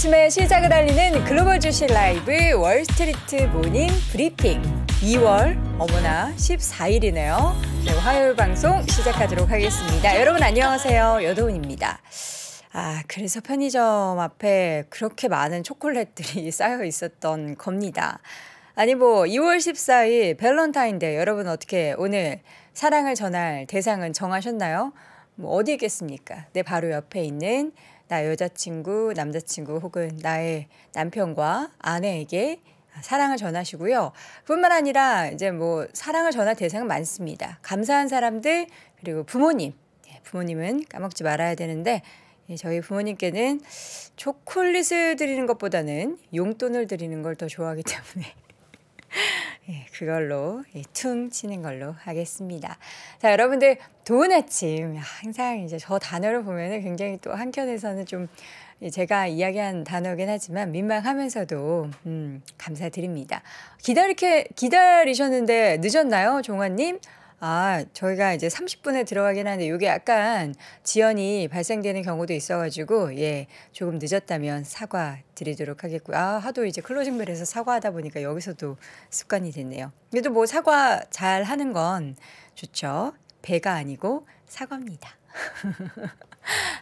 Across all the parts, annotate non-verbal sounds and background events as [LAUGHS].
아침에 시작을 달리는 글로벌 주식 라이브 월스트리트 모닝 브리핑 2월 어머나 14일이네요. 네, 화요일 방송 시작하도록 하겠습니다. 여러분 안녕하세요. 여도훈입니다. 아, 그래서 편의점 앞에 그렇게 많은 초콜릿들이 [LAUGHS] 쌓여 있었던 겁니다. 아니 뭐 2월 14일 밸런타인데 이 여러분 어떻게 오늘 사랑을 전할 대상은 정하셨나요? 뭐 어디 있겠습니까? 내 네, 바로 옆에 있는 나 여자친구, 남자친구 혹은 나의 남편과 아내에게 사랑을 전하시고요. 뿐만 아니라 이제 뭐 사랑을 전할 대상은 많습니다. 감사한 사람들 그리고 부모님. 예, 부모님은 까먹지 말아야 되는데 예, 저희 부모님께는 초콜릿을 드리는 것보다는 용돈을 드리는 걸 더 좋아하기 [LAUGHS] 때문에 예, 그걸로 예, 퉁 치는 걸로 하겠습니다. 자, 여러분들 좋은 아침 항상 이제 저 단어를 보면은 굉장히 또 한켠에서는 좀 제가 이야기한 단어긴 하지만 민망하면서도 음, 감사드립니다. 기다리게 기다리셨는데 늦었나요, 종아님 아, 저희가 이제 30분에 들어가긴 하는데 요게 약간 지연이 발생되는 경우도 있어가지고 예, 조금 늦었다면 사과드리도록 하겠고요. 아, 하도 이제 클로징벨에서 사과하다 보니까 여기서도 습관이 됐네요. 그래도 뭐 사과 잘 하는 건 좋죠. 배가 아니고 사과입니다. [LAUGHS]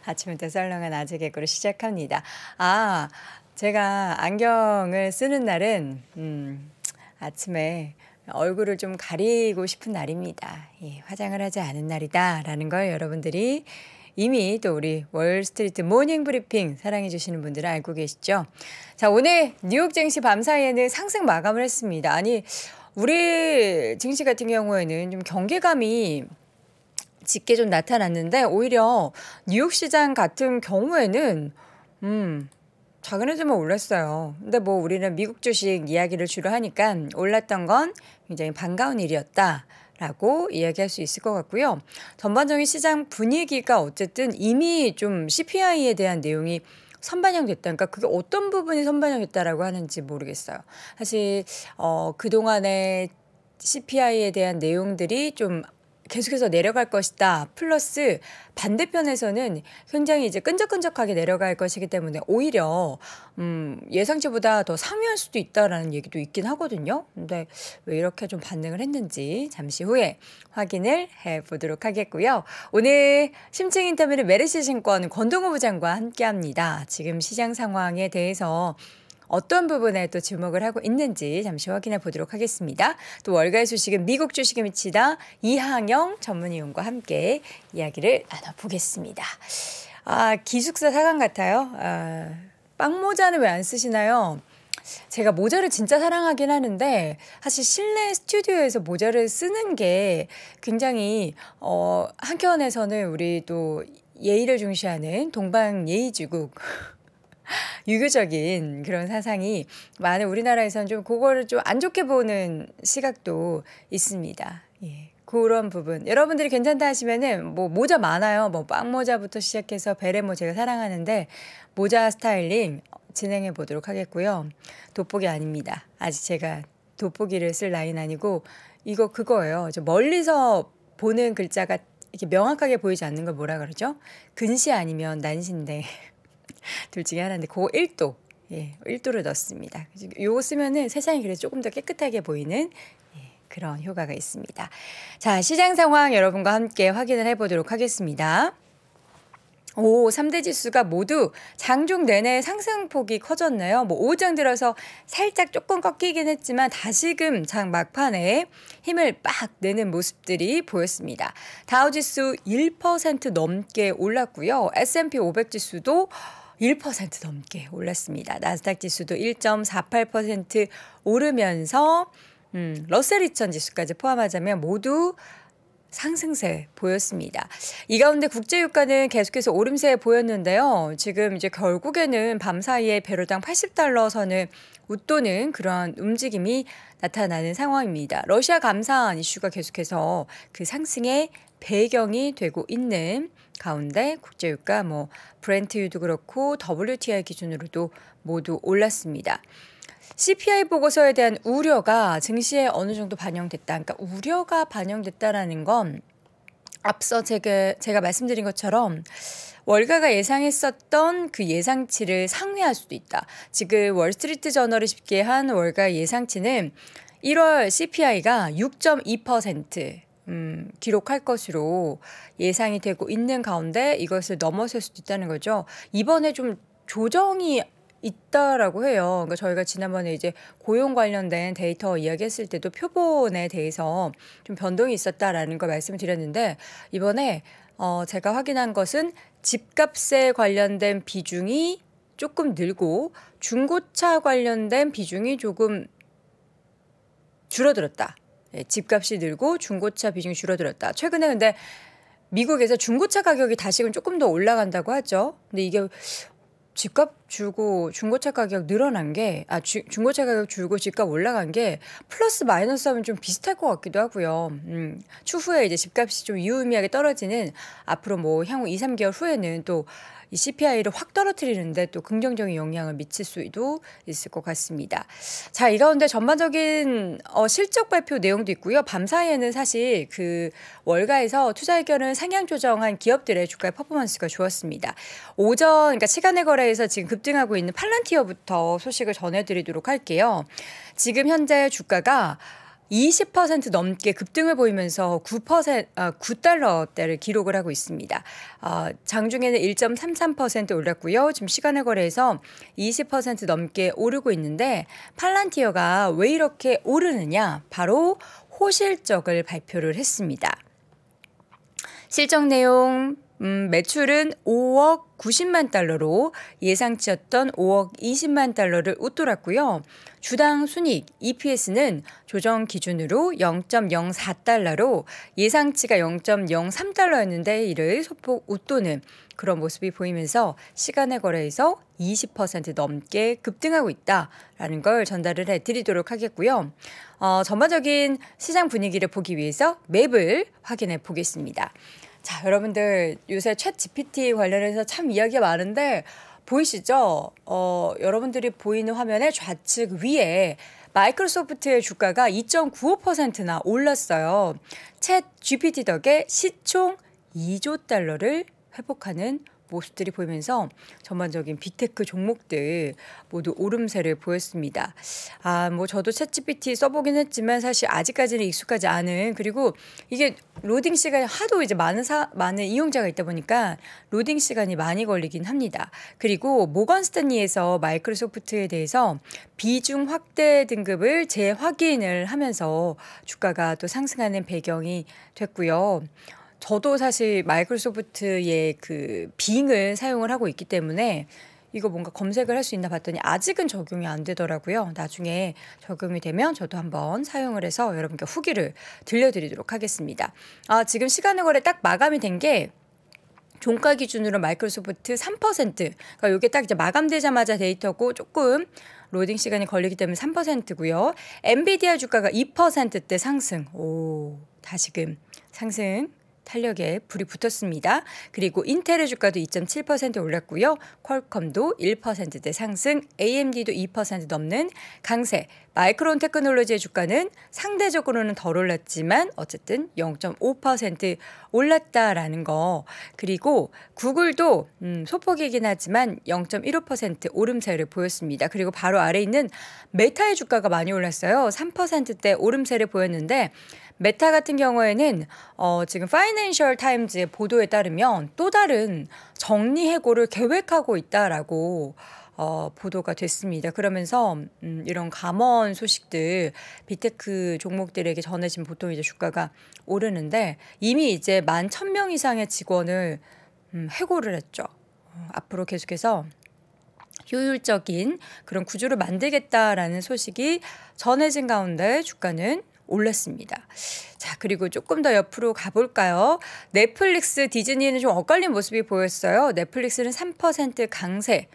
아침부터 썰렁한 아재 개그로 시작합니다. 아, 제가 안경을 쓰는 날은 음, 아침에 얼굴을 좀 가리고 싶은 날입니다. 예, 화장을 하지 않은 날이다라는 걸 여러분들이 이미 또 우리 월스트리트 모닝 브리핑 사랑해 주시는 분들은 알고 계시죠. 자, 오늘 뉴욕 증시 밤 사이에는 상승 마감을 했습니다. 아니, 우리 증시 같은 경우에는 좀 경계감이 짙게 좀 나타났는데 오히려 뉴욕 시장 같은 경우에는 음, 작은 애들만 올랐어요. 근데 뭐 우리는 미국 주식 이야기를 주로 하니까 올랐던 건 굉장히 반가운 일이었다. 라고 이야기할 수 있을 것 같고요. 전반적인 시장 분위기가 어쨌든 이미 좀 CPI에 대한 내용이 선반영됐다. 그러니까 그게 어떤 부분이 선반영됐다라고 하는지 모르겠어요. 사실 어, 그동안에 CPI에 대한 내용들이 좀 계속해서 내려갈 것이다. 플러스 반대편에서는 굉장히 이제 끈적끈적하게 내려갈 것이기 때문에 오히려 음, 예상치보다 더 상위할 수도 있다라는 얘기도 있긴 하거든요. 근데 왜 이렇게 좀 반응을 했는지 잠시 후에 확인을 해 보도록 하겠고요. 오늘 심층 인터뷰는 메르시 증권 권동호 부장과 함께 합니다. 지금 시장 상황에 대해서 어떤 부분에 또 주목을 하고 있는지 잠시 확인해 보도록 하겠습니다. 또 월가의 소식은 미국 주식에 미치다 이항영 전문위원과 함께 이야기를 나눠보겠습니다. 아, 기숙사 사관 같아요. 아, 빵모자는 왜 안 쓰시나요? 제가 모자를 진짜 사랑하긴 하는데 사실 실내 스튜디오에서 모자를 쓰는 게 굉장히 어 한켠에서는 우리 또 예의를 중시하는 동방 예의지국 유교적인 그런 사상이 많은 우리나라에서는 좀 그거를 좀 안 좋게 보는 시각도 있습니다. 예. 그런 부분 여러분들이 괜찮다 하시면은 뭐 모자 많아요 뭐 빵모자부터 시작해서 베레모 제가 사랑하는데 모자 스타일링 진행해 보도록 하겠고요 돋보기 아닙니다 아직 제가 돋보기를 쓸 라인 아니고 이거 그거예요 저 멀리서 보는 글자가 이렇게 명확하게 보이지 않는 걸 뭐라 그러죠 근시 아니면 난신데 둘 중에 하나인데 고 1도 예, 1도를 넣습니다. 요거 쓰면은 세상이 그래 조금 더 깨끗하게 보이는 예, 그런 효과가 있습니다. 자, 시장 상황 여러분과 함께 확인을 해보도록 하겠습니다. 오, 3대 지수가 모두 장중 내내 상승폭이 커졌네요. 뭐 오후장 들어서 살짝 조금 꺾이긴 했지만 다시금 장 막판에 힘을 빡 내는 모습들이 보였습니다. 다우지수 1% 넘게 올랐고요. S&P 500 지수도 1% 넘게 올랐습니다. 나스닥 지수도 1.48% 오르면서 음, 러셀 2000 지수까지 포함하자면 모두 상승세 보였습니다. 이 가운데 국제유가는 계속해서 오름세 보였는데요. 지금 이제 결국에는 밤 사이에 배럴당 80달러 선을 웃도는 그런 움직임이 나타나는 상황입니다. 러시아 감산 이슈가 계속해서 그 상승의 배경이 되고 있는 가운데 국제유가 뭐 브렌트유도 그렇고 WTI 기준으로도 모두 올랐습니다. CPI 보고서에 대한 우려가 증시에 어느 정도 반영됐다. 그러니까 우려가 반영됐다라는 건 앞서 제가, 제가 말씀드린 것처럼 월가가 예상했었던 그 예상치를 상회할 수도 있다. 지금 월스트리트 저널을 쉽게 한 월가 예상치는 1월 CPI가 6.2%. 음, 기록할 것으로 예상이 되고 있는 가운데 이것을 넘어설 수도 있다는 거죠. 이번에 좀 조정이 있다라고 해요. 그러니까 저희가 지난번에 이제 고용 관련된 데이터 이야기했을 때도 표본에 대해서 좀 변동이 있었다라는 걸 말씀드렸는데 을 이번에 어 제가 확인한 것은 집값에 관련된 비중이 조금 늘고 중고차 관련된 비중이 조금 줄어들었다. 예, 집값이 늘고 중고차 비중이 줄어들었다. 최근에 근데 미국에서 중고차 가격이 다시금 조금 더 올라간다고 하죠. 근데 이게 집값 줄고 중고차 가격 늘어난 게, 아, 주, 중고차 가격 줄고 집값 올라간 게 플러스 마이너스 하면 좀 비슷할 것 같기도 하고요. 음, 추후에 이제 집값이 좀 유의미하게 떨어지는 앞으로 뭐 향후 2, 3개월 후에는 또이 CPI를 확 떨어뜨리는데 또 긍정적인 영향을 미칠 수도 있을 것 같습니다. 자, 이 가운데 전반적인 어, 실적 발표 내용도 있고요. 밤 사이에는 사실 그 월가에서 투자 의견을 상향 조정한 기업들의 주가의 퍼포먼스가 좋았습니다. 오전 그러니까 시간의 거래에서 지금 급등하고 있는 팔란티어부터 소식을 전해드리도록 할게요. 지금 현재 주가가 20% 넘게 급등을 보이면서 9%, 9달러대를 아, 기록을 하고 있습니다. 어, 장중에는 1.33% 올랐고요. 지금 시간의 거래에서 20% 넘게 오르고 있는데 팔란티어가 왜 이렇게 오르느냐? 바로 호실적을 발표를 했습니다. 실적 내용 음, 매출은 5억 90만 달러로 예상치였던 5억 20만 달러를 웃돌았고요. 주당 순이익 EPS는 조정 기준으로 0.04달러로 예상치가 0.03달러였는데 이를 소폭 웃도는 그런 모습이 보이면서 시간의 거래에서 20% 넘게 급등하고 있다라는 걸 전달을 해드리도록 하겠고요. 어, 전반적인 시장 분위기를 보기 위해서 맵을 확인해 보겠습니다. 자, 여러분들 요새 챗 GPT 관련해서 참 이야기가 많은데 보이시죠? 어, 여러분들이 보이는 화면의 좌측 위에 마이크로소프트의 주가가 2.95%나 올랐어요. 챗 GPT 덕에 시총 2조 달러를 회복하는 모습들이 보이면서 전반적인 빅테크 종목들 모두 오름세를 보였습니다. 아, 뭐 저도 챗GPT 써보긴 했지만 사실 아직까지는 익숙하지 않은 그리고 이게 로딩 시간이 하도 이제 많은 사, 많은 이용자가 있다 보니까 로딩 시간이 많이 걸리긴 합니다. 그리고 모건 스탠리에서 마이크로소프트에 대해서 비중 확대 등급을 재확인을 하면서 주가가 또 상승하는 배경이 됐고요. 저도 사실 마이크로소프트의 그 빙을 사용을 하고 있기 때문에 이거 뭔가 검색을 할 수 있나 봤더니 아직은 적용이 안 되더라고요. 나중에 적용이 되면 저도 한번 사용을 해서 여러분께 후기를 들려드리도록 하겠습니다. 아, 지금 시간의 거래 딱 마감이 된 게 종가 기준으로 마이크로소프트 3% 그러니까 이게 딱 이제 마감되자마자 데이터고 조금 로딩 시간이 걸리기 때문에 3%고요. 엔비디아 주가가 2%대 상승. 오, 다시금 상승 탄력에 불이 붙었습니다. 그리고 인텔의 주가도 2.7% 올랐고요. 퀄컴도 1%대 상승, AMD도 2% 넘는 강세. 마이크론 테크놀로지의 주가는 상대적으로는 덜 올랐지만 어쨌든 0.5% 올랐다라는 거. 그리고 구글도 음, 소폭이긴 하지만 0.15% 오름세를 보였습니다. 그리고 바로 아래 있는 메타의 주가가 많이 올랐어요. 3%대 오름세를 보였는데 메타 같은 경우에는 어, 지금 파이낸셜 타임즈의 보도에 따르면 또 다른 정리 해고를 계획하고 있다라고 어, 보도가 됐습니다. 그러면서 음, 이런 감원 소식들 비테크 종목들에게 전해진 보통 이제 주가가 오르는데 이미 이제 만 천 명 이상의 직원을 음, 해고를 했죠. 어, 앞으로 계속해서 효율적인 그런 구조를 만들겠다라는 소식이 전해진 가운데 주가는 올랐습니다. 자, 그리고 조금 더 옆으로 가볼까요? 넷플릭스, 디즈니는 좀 엇갈린 모습이 보였어요. 넷플릭스는 3% 강세.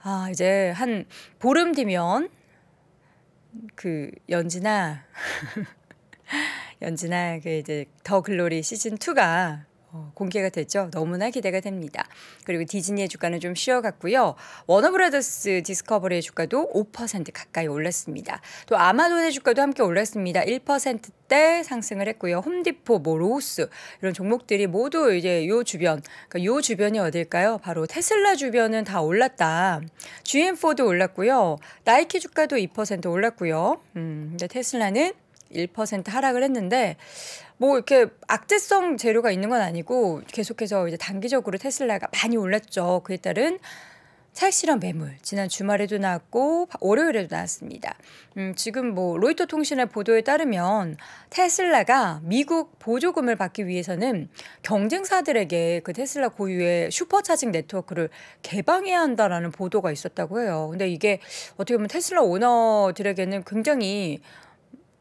아, 이제 한 보름 뒤면 그 연진아 [LAUGHS] 연진아 그 이제 더 글로리 시즌 2가 어, 공개가 됐죠. 너무나 기대가 됩니다. 그리고 디즈니의 주가는 좀 쉬어갔고요. 워너브라더스 디스커버리의 주가도 5% 가까이 올랐습니다. 또 아마존의 주가도 함께 올랐습니다. 1%대 상승을 했고요. 홈디포, 뭐 로우스 이런 종목들이 모두 이제 요 주변, 그러니까 요 주변이 어딜까요? 바로 테슬라 주변은 다 올랐다. GM4도 올랐고요. 나이키 주가도 2% 올랐고요. 음, 근데 테슬라는 1% 하락을 했는데 뭐 이렇게 악재성 재료가 있는 건 아니고 계속해서 이제 단기적으로 테슬라가 많이 올랐죠. 그에 따른 차익실현 매물 지난 주말에도 나왔고 월요일에도 나왔습니다. 음, 지금 뭐 로이터 통신의 보도에 따르면 테슬라가 미국 보조금을 받기 위해서는 경쟁사들에게 그 테슬라 고유의 슈퍼차징 네트워크를 개방해야 한다라는 보도가 있었다고 해요. 근데 이게 어떻게 보면 테슬라 오너들에게는 굉장히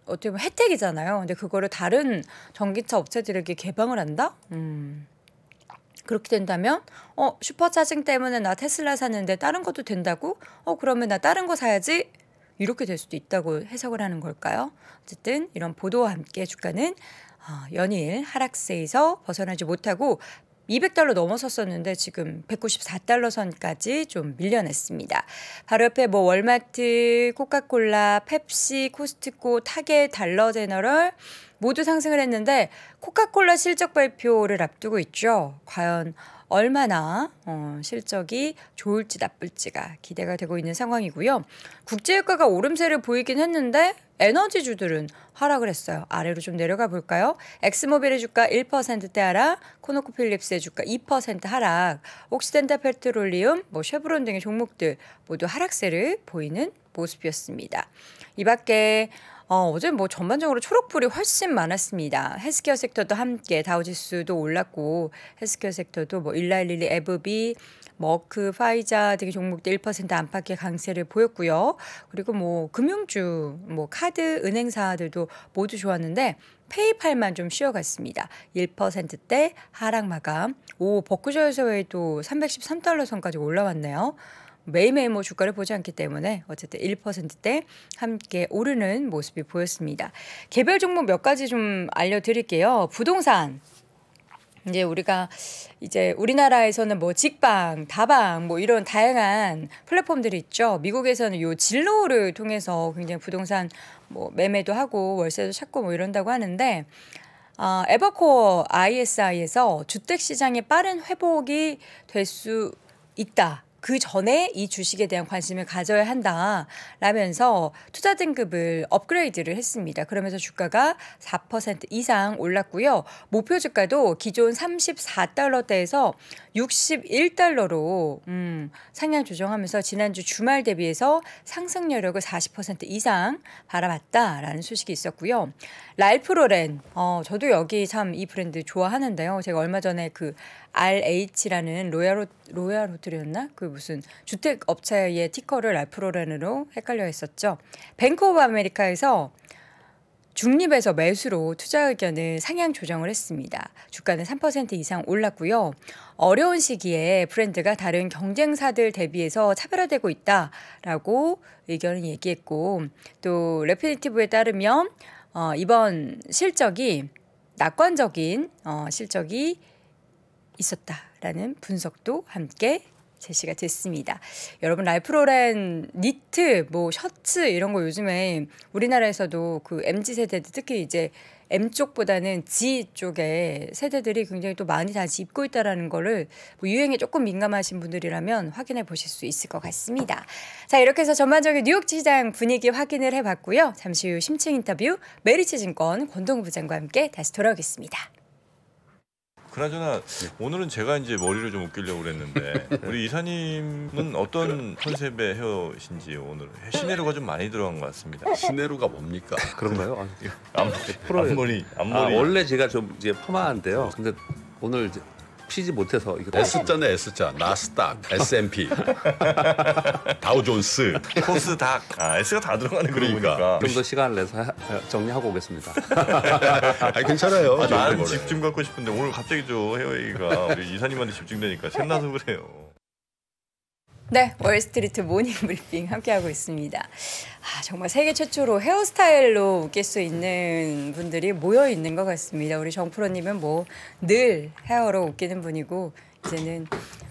어떻게 보면 혜택이잖아요. 근데 그거를 다른 전기차 업체들에게 개방을 한다? 음. 그렇게 된다면 어 슈퍼 차징 때문에 나 테슬라 샀는데 다른 것도 된다고? 어 그러면 나 다른 거 사야지. 이렇게 될 수도 있다고 해석을 하는 걸까요? 어쨌든 이런 보도와 함께 주가는 어, 연일 하락세에서 벗어나지 못하고 200달러 넘어섰었는데 지금 194달러 선까지 좀밀려냈습니다 바로 옆에 뭐 월마트, 코카콜라, 펩시, 코스트코, 타겟, 달러 제너럴 모두 상승을 했는데 코카콜라 실적 발표를 앞두고 있죠. 과연 얼마나 어, 실적이 좋을지 나쁠지가 기대가 되고 있는 상황이고요. 국제유가가 오름세를 보이긴 했는데 에너지주들은 하락을 했어요. 아래로 좀 내려가 볼까요? 엑스모빌의 주가 1%대 하락, 코노코 필립스의 주가 2% 하락, 옥시덴타 페트롤리움, 뭐 쉐브론 등의 종목들 모두 하락세를 보이는 모습이었습니다. 이 밖에 어, 어제 뭐 전반적으로 초록불이 훨씬 많았습니다. 헬스케어 섹터도 함께 다우지수도 올랐고 헬스케어 섹터도 뭐 일라일리, 에브비, 머크, 뭐 파이자 등의 종목들 1% 안팎의 강세를 보였고요. 그리고 뭐 금융주, 뭐 카드, 은행사들도 모두 좋았는데 페이팔만 좀 쉬어갔습니다. 1%대 하락 마감. 오, 버크셔에서의 또 313달러 선까지 올라왔네요. 매일매일 뭐 주가를 보지 않기 때문에 어쨌든 1%대 함께 오르는 모습이 보였습니다. 개별 종목 몇 가지 좀 알려드릴게요. 부동산 이제 우리가 이제 우리나라에서는 뭐 직방, 다방 뭐 이런 다양한 플랫폼들이 있죠. 미국에서는 요 진로를 통해서 굉장히 부동산 뭐 매매도 하고 월세도 찾고 뭐 이런다고 하는데 아, 에버코어 ISI에서 주택 시장의 빠른 회복이 될 수 있다. 그 전에 이 주식에 대한 관심을 가져야 한다라면서 투자 등급을 업그레이드를 했습니다. 그러면서 주가가 4% 이상 올랐고요. 목표 주가도 기존 34달러대에서 61달러로 음, 상향 조정하면서 지난주 주말 대비해서 상승 여력을 40% 이상 바라봤다라는 소식이 있었고요. 랄프로렌. 어, 저도 여기 참 이 브랜드 좋아하는데요. 제가 얼마 전에 그 RH라는 로얄 로얄 호텔이었나? 그 무슨 주택 업체의 티커를 랄프로렌으로 헷갈려 했었죠. 뱅크 오브 아메리카에서 중립에서 매수로 투자 의견을 상향 조정을 했습니다. 주가는 3% 이상 올랐고요. 어려운 시기에 브랜드가 다른 경쟁사들 대비해서 차별화되고 있다라고 의견을 얘기했고 또 레피니티브에 따르면 어, 이번 실적이 낙관적인 어, 실적이 있었다라는 분석도 함께 제시가 됐습니다. 여러분 라이프로렌 니트 뭐 셔츠 이런 거 요즘에 우리나라에서도 그 MZ 세대들 특히 이제 M 쪽보다는 G 쪽에 세대들이 굉장히 또 많이 다시 입고 있다라는 거를 뭐 유행에 조금 민감하신 분들이라면 확인해 보실 수 있을 것 같습니다. 자 이렇게 해서 전반적인 뉴욕 시장 분위기 확인을 해봤고요. 잠시 후 심층 인터뷰 메리츠 증권 권동우 부장과 함께 다시 돌아오겠습니다. 그나저나 네. 오늘은 제가 이제 머리를 좀 웃기려고 그랬는데 [LAUGHS] 우리 이사님은 어떤 컨셉의 헤어신지 오늘 시네루가 좀 많이 들어간 것 같습니다. 시네루가 뭡니까? 아, 그런가요? 아, 아, 앞머리 앞머리 앞머리. 아, 원래 제가 좀 이제 파마한데요. 근데 오늘 이제 피지 못해서 이게 네. S자네 S자 나스닥 S&P [LAUGHS] 다우존스 코스닥 아, S가 다 들어가는 그러니까 좀 더 시간을 내서 정리하고 오겠습니다 [LAUGHS] 아 괜찮아요 아, 나는 집중 갖고 싶은데 오늘 갑자기 저 해외 웨이가 우리 이사님한테 집중되니까 샘나서 그래요 네, 월스트리트 모닝 [LAUGHS] 브리핑 함께하고 있습니다. 아, 정말 세계 최초로 헤어스타일로 웃길 수 있는 분들이 모여 있는 것 같습니다. 우리 정프로님은 뭐 늘 헤어로 웃기는 분이고 이제는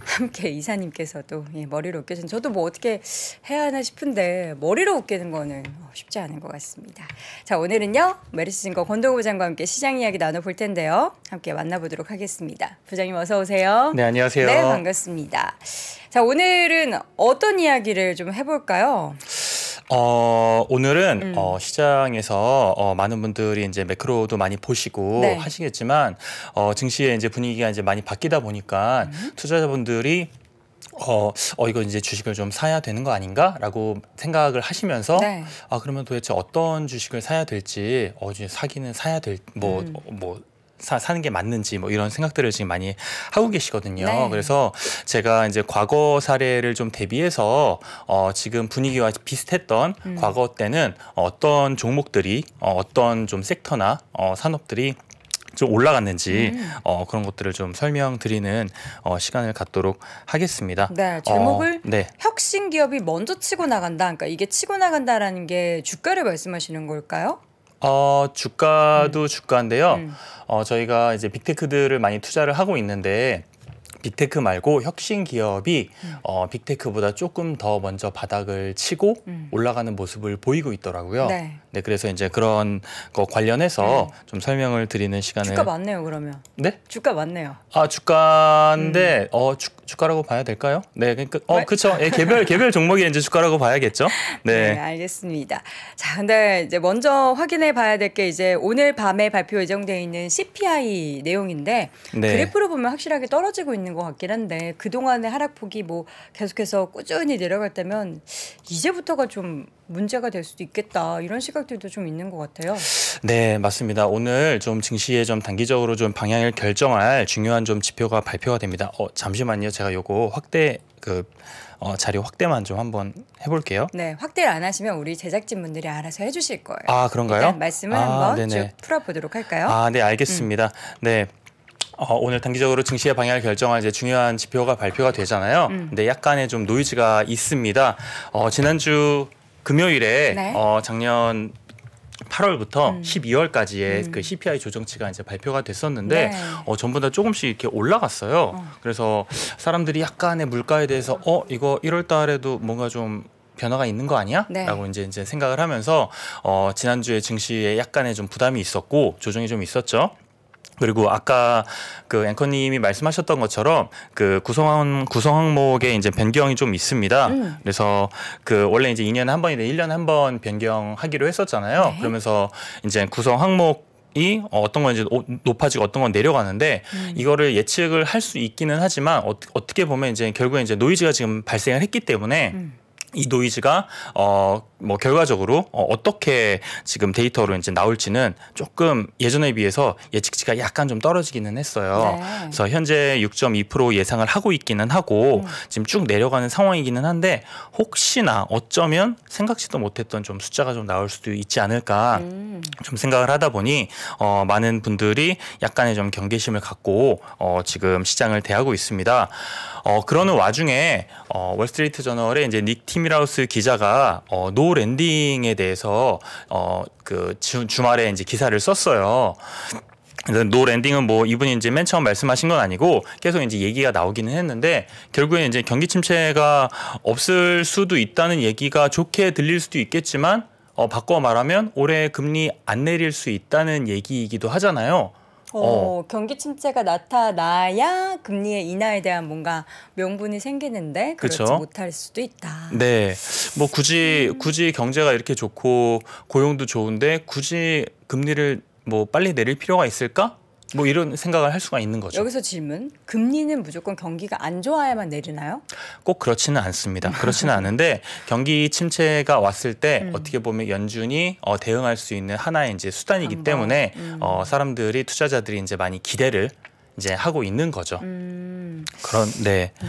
함께 이사님께서도 예, 머리로웃겨신 저도 뭐 어떻게 해야 하나 싶은데 머리로 웃깨는 거는 쉽지 않은 것 같습니다. 자 오늘은요 메르시진거 권동호 부장과 함께 시장 이야기 나눠볼 텐데요. 함께 만나보도록 하겠습니다. 부장님 어서 오세요. 네 안녕하세요. 네 반갑습니다. 자 오늘은 어떤 이야기를 좀 해볼까요? 어, 오늘은 음. 어, 시장에서 어, 많은 분들이 이제 매크로도 많이 보시고 네. 하시겠지만 어, 증시의 이제 분위기가 이제 많이 바뀌다 보니까 음. 투자자분들이 어, 어, 이거 이제 주식을 좀 사야 되는 거 아닌가라고 생각을 하시면서 네. 아 그러면 도대체 어떤 주식을 사야 될지 어 이제 사기는 사야 될 뭐뭐 음. 뭐, 사, 사는 게 맞는지 뭐 이런 생각들을 지금 많이 하고 계시거든요. 네. 그래서 제가 이제 과거 사례를 좀 대비해서 어, 지금 분위기와 비슷했던 음. 과거 때는 어떤 종목들이 어, 어떤 좀 섹터나 어, 산업들이 좀 올라갔는지 음. 어, 그런 것들을 좀 설명드리는 어, 시간을 갖도록 하겠습니다. 네, 어, 제목을 어, 네. 혁신 기업이 먼저 치고 나간다. 그러니까 이게 치고 나간다라는 게 주가를 말씀하시는 걸까요? 어, 주가도 음. 주가인데요. 음. 어, 저희가 이제 빅테크들을 많이 투자를 하고 있는데 빅테크 말고 혁신 기업이 음. 어, 빅테크보다 조금 더 먼저 바닥을 치고 음. 올라가는 모습을 보이고 있더라고요. 네. 네, 그래서 이제 그런 거 관련해서 네. 좀 설명을 드리는 시간을 주가 맞네요, 그러면. 네? 주가 맞네요. 아, 주가인데 음. 어, 주, 주가라고 봐야 될까요? 네, 그러니까 어, 그렇죠. 예, 개별 [LAUGHS] 개별 종목이 이제 주가라고 봐야겠죠. 네. 네, 알겠습니다. 자, 근데 이제 먼저 확인해 봐야 될 게 이제 오늘 밤에 발표 예정돼 있는 CPI 내용인데 네. 그래프로 보면 확실하게 떨어지고 있는 있는 것 같긴 한데 그동안의 하락폭이 뭐 계속해서 꾸준히 내려갔다면 이제부터가 좀 문제가 될 수도 있겠다 이런 시각들도 좀 있는 것 같아요. 네 맞습니다. 오늘 좀 증시에 좀 단기적으로 좀 방향을 결정할 중요한 좀 지표가 발표가 됩니다. 어 잠시만요. 제가 요거 확대 그 어, 자료 확대만 좀 한번 해볼게요. 네, 확대를 안 하시면 우리 제작진 분들이 알아서 해주실 거예요. 아 그런가요? 말씀을 아, 한번 네네. 쭉 풀어보도록 할까요? 아, 네 알겠습니다. 음. 네. 어, 오늘 단기적으로 증시의 방향을 결정할 이제 중요한 지표가 발표가 되잖아요. 음. 근데 약간의 좀 노이즈가 있습니다. 어, 지난주 금요일에 네. 어, 작년 8월부터 음. 12월까지의 음. 그 CPI 조정치가 이제 발표가 됐었는데 네. 어, 전부 다 조금씩 이렇게 올라갔어요. 어. 그래서 사람들이 약간의 물가에 대해서 음. 어 이거 1월 달에도 뭔가 좀 변화가 있는 거 아니야? 네. 라고 이제 이제 생각을 하면서 어 지난주에 증시에 약간의 좀 부담이 있었고 조정이 좀 있었죠. 그리고 아까 그 앵커님이 말씀하셨던 것처럼 그 구성 구성 항목에 이제 변경이 좀 있습니다. 음. 그래서 그 원래 이제 2년에 한번이데 1년에 한 번 변경하기로 했었잖아요. 네. 그러면서 이제 구성 항목 이 어떤 건 이제 높아지고 어떤 건 내려가는데 음. 이거를 예측을 할 수 있기는 하지만 어, 떻게 보면 이제 결국에 이제 노이즈가 지금 발생을 했기 때문에 음. 이 노이즈가 어 뭐 결과적으로 어, 떻게 지금 데이터로 이제 나올지는 조금 예전에 비해서 예측치가 약간 좀 떨어지기는 했어요. 네. 그래서 현재 6.2% 예상을 하고 있기는 하고 음. 지금 쭉 내려가는 상황이기는 한데 혹시나 어쩌면 생각지도 못했던 좀 숫자가 좀 나올 수도 있지 않을까 음. 좀 생각을 하다 보니 어 많은 분들이 약간의 좀 경계심을 갖고 어 지금 시장을 대하고 있습니다. 어, 그러는 와중에 어, 월스트리트 저널의 이제 닉 티미라우스 기자가 어, 노 랜딩에 대해서 어, 그 주, 주말에 이제 기사를 썼어요. 노 랜딩은 뭐 이분이 이제 맨 처음 말씀하신 건 아니고 계속 이제 얘기가 나오기는 했는데 결국에 이제 경기 침체가 없을 수도 있다는 얘기가 좋게 들릴 수도 있겠지만 어 바꿔 말하면 올해 금리 안 내릴 수 있다는 얘기이기도 하잖아요. 어, 어. 경기 침체가 나타나야 금리의 인하에 대한 뭔가 명분이 생기는데 그렇지 그쵸? 못할 수도 있다. 네, 뭐 굳이 음. 굳이 경제가 이렇게 좋고 고용도 좋은데 굳이 금리를 뭐 빨리 내릴 필요가 있을까? 뭐 이런 생각을 할 수가 있는 거죠. 여기서 질문. 금리는 무조건 경기가 안 좋아야만 내리나요? 꼭 그렇지는 않습니다. 그렇지는 않은데 경기 침체가 왔을 때 음. 어떻게 보면 연준이 어, 대응할 수 있는 하나의 이제 수단이기 한번. 때문에 음. 어, 사람들이 투자자들이 이제 많이 기대를 이제 하고 있는 거죠. 음. 그런 네 음.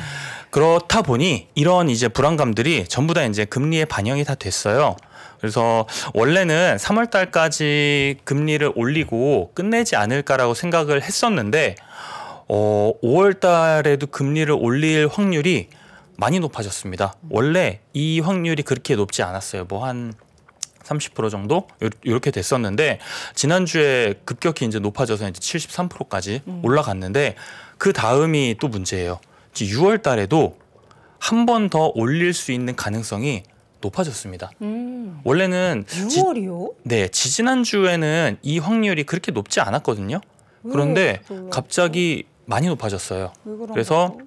그렇다 보니 이런 이제 불안감들이 전부 다 이제 금리에 반영이 다 됐어요. 그래서 원래는 3월 달까지 금리를 올리고 끝내지 않을까라고 생각을 했었는데 어, 5월 달에도 금리를 올릴 확률이 많이 높아졌습니다. 원래 이 확률이 그렇게 높지 않았어요. 뭐한 삼십 프로 정도 이렇게 됐었는데 지난주에 급격히 이제 높아져서 이제 칠십삼 프로까지 음. 올라갔는데 그 다음이 또 문제예요. 6월 달에도 한 번 더 올릴 수 있는 가능성이 높아졌습니다. 음. 원래는 6월이요? 지, 네, 지지난 주에는 이 확률이 그렇게 높지 않았거든요. 그런데 그렇죠? 갑자기 그렇죠? 많이 높아졌어요. 그래서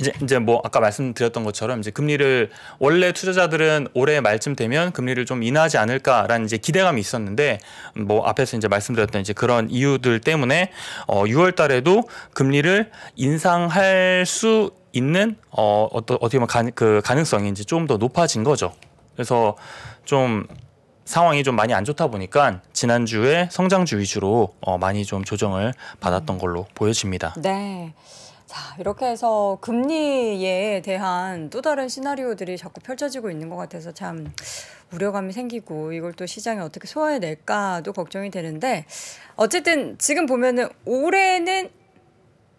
이제 이제 뭐 아까 말씀드렸던 것처럼 이제 금리를 원래 투자자들은 올해 말쯤 되면 금리를 좀 인하하지 않을까라는 이제 기대감이 있었는데 뭐 앞에서 이제 말씀드렸던 이제 그런 이유들 때문에 어 6월 달에도 금리를 인상할 수 있는 어, 어떠, 어떻게 보면 가, 그 가능성이 이제 좀더 높아진 거죠. 그래서 좀 상황이 좀 많이 안 좋다 보니까 지난주에 성장주 위주로 어, 많이 좀 조정을 받았던 걸로 보여집니다. 네. 자, 이렇게 해서 금리에 대한 또 다른 시나리오들이 자꾸 펼쳐지고 있는 것 같아서 참 우려감이 생기고 이걸 또 시장이 어떻게 소화해낼까도 걱정이 되는데 어쨌든 지금 보면은 올해는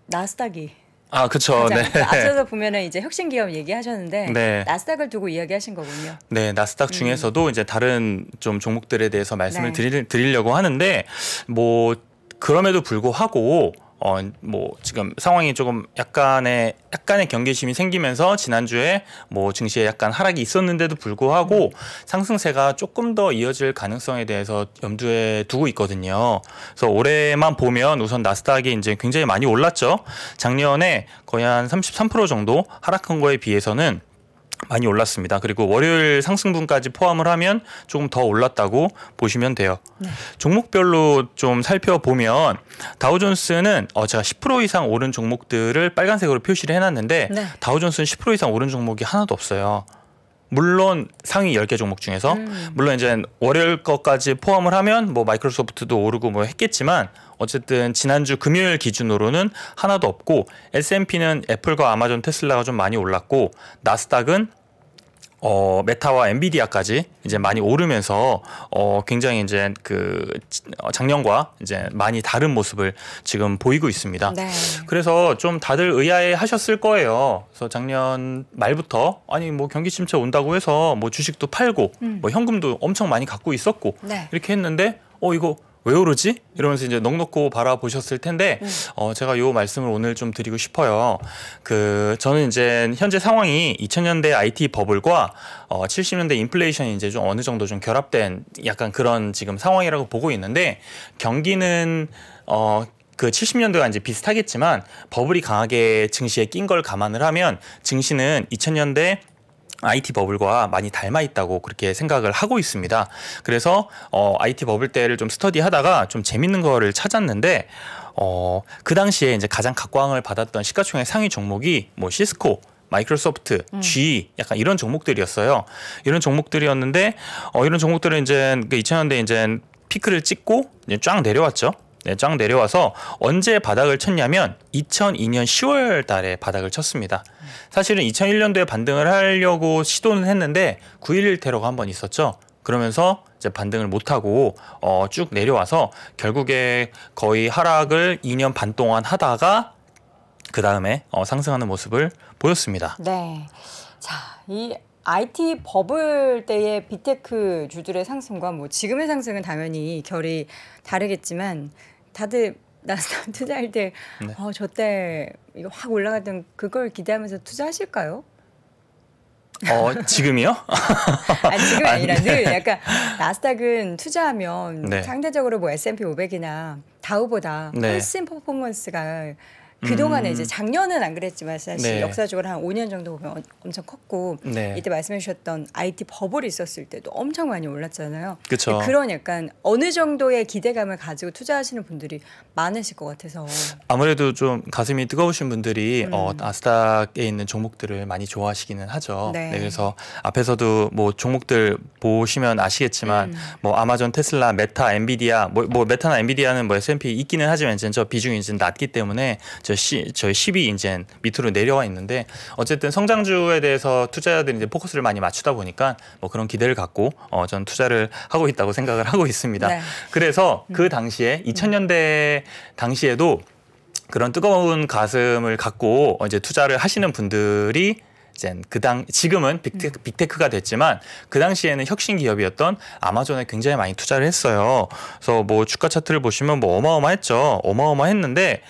나스닥이 아, 그렇죠. 네. 앞서서 보면은 이제 혁신 기업 얘기하셨는데 네. 나스닥을 두고 이야기하신 거군요. 네, 나스닥 중에서도 음. 이제 다른 좀 종목들에 대해서 말씀을 네. 드리, 드리려고 하는데 뭐 그럼에도 불구하고 어뭐 지금 상황이 조금 약간의 약간의 경계심이 생기면서 지난주에 뭐 증시에 약간 하락이 있었는데도 불구하고 상승세가 조금 더 이어질 가능성에 대해서 염두에 두고 있거든요. 그래서 올해만 보면 우선 나스닥이 이제 굉장히 많이 올랐죠. 작년에 거의 한 33% 정도 하락한 거에 비해서는 많이 올랐습니다. 그리고 월요일 상승분까지 포함을 하면 조금 더 올랐다고 보시면 돼요. 네. 종목별로 좀 살펴보면 다우존스는 어 제가 10% 이상 오른 종목들을 빨간색으로 표시를 해놨는데 네. 다우존스는 10% 이상 오른 종목이 하나도 없어요. 물론 상위 10개 종목 중에서 음. 물론 이제 월요일 것까지 포함을 하면 뭐 마이크로소프트도 오르고 뭐 했겠지만 어쨌든 지난주 금요일 기준으로는 하나도 없고 S&P는 애플과 아마존, 테슬라가 좀 많이 올랐고 나스닥은 어, 메타와 엔비디아까지 이제 많이 오르면서 어, 굉장히 이제 그 어, 작년과 이제 많이 다른 모습을 지금 보이고 있습니다. 네. 그래서 좀 다들 의아해 하셨을 거예요. 그래서 작년 말부터 아니 뭐 경기 침체 온다고 해서 뭐 주식도 팔고 음. 뭐 현금도 엄청 많이 갖고 있었고 네. 이렇게 했는데 어 이거 왜 오르지? 이러면서 이제 넉넉고 바라보셨을 텐데 네. 어, 제가 요 말씀을 오늘 좀 드리고 싶어요. 그 저는 이제 현재 상황이 2000년대 IT 버블과 어, 70년대 인플레이션이 이제 좀 어느 정도 좀 결합된 약간 그런 지금 상황이라고 보고 있는데 경기는 어, 그 70년대와 이제 비슷하겠지만 버블이 강하게 증시에 낀 걸 감안을 하면 증시는 2000년대 IT 버블과 많이 닮아 있다고 그렇게 생각을 하고 있습니다. 그래서 어, IT 버블 때를 좀 스터디하다가 좀 재밌는 거를 찾았는데 어, 그 당시에 이제 가장 각광을 받았던 시가총액 상위 종목이 뭐 시스코, 마이크로소프트, 음. g 약간 이런 종목들이었어요. 이런 종목들이었는데 어, 이런 종목들은 이제 2000년대 그 이제 피크를 찍고 이제 쫙 내려왔죠. 네, 쫙 내려와서 언제 바닥을 쳤냐면 2002년 10월 달에 바닥을 쳤습니다. 사실은 2001년도에 반등을 하려고 시도는 했는데 9.11 테러가 한 번 있었죠. 그러면서 이제 반등을 못하고 어, 쭉 내려와서 결국에 거의 하락을 2년 반 동안 하다가 그 다음에 어, 상승하는 모습을 보였습니다. 네. 자, 이 IT 버블 때의 빅테크 주들의 상승과 뭐 지금의 상승은 당연히 결이 다르겠지만 다들 [LAUGHS] 나스닥 투자할 때 네. 어, 저때 이거 확 올라갔던 그걸 기대하면서 투자하실까요? 어 지금이요? [LAUGHS] 아니, 지금 아니라 아, 네. 늘 약간 나스닥은 투자하면 네. 상대적으로 뭐 S&P 500이나 다우보다 네. 훨씬 퍼포먼스가 그동안에 음. 이제 작년은 안 그랬지만 사실 네. 역사적으로 한 5년 정도 보면 엄청 컸고 네. 이때 말씀해 주셨던 IT 버블이 있었을 때도 엄청 많이 올랐잖아요. 그쵸. 그런 약간 어느 정도의 기대감을 가지고 투자하시는 분들이 많으실 것 같아서 아무래도 좀 가슴이 뜨거우신 분들이 음. 어, 아스닥에 있는 종목들을 많이 좋아하시기는 하죠. 네. 네, 그래서 앞에서도 뭐 종목들 보시면 아시겠지만 음. 뭐 아마존, 테슬라, 메타, 엔비디아 뭐, 뭐 메타나 엔비디아는 뭐 S&P 있기는 하지만 이제 저 비중이 이제 낮기 때문에 저, 시, 저희 12인젠 밑으로 내려와 있는데 어쨌든 성장주에 대해서 투자자들이 이제 포커스를 많이 맞추다 보니까 뭐 그런 기대를 갖고 어, 전 투자를 하고 있다고 생각을 하고 있습니다. 네. 그래서 음. 그 당시에 2000년대 당시에도 그런 뜨거운 가슴을 갖고 이제 투자를 하시는 분들이 이제 그 당 지금은 빅테크, 음. 빅테크가 됐지만 그 당시에는 혁신 기업이었던 아마존에 굉장히 많이 투자를 했어요. 그래서 뭐 주가 차트를 보시면 뭐 어마어마했죠. 어마어마했는데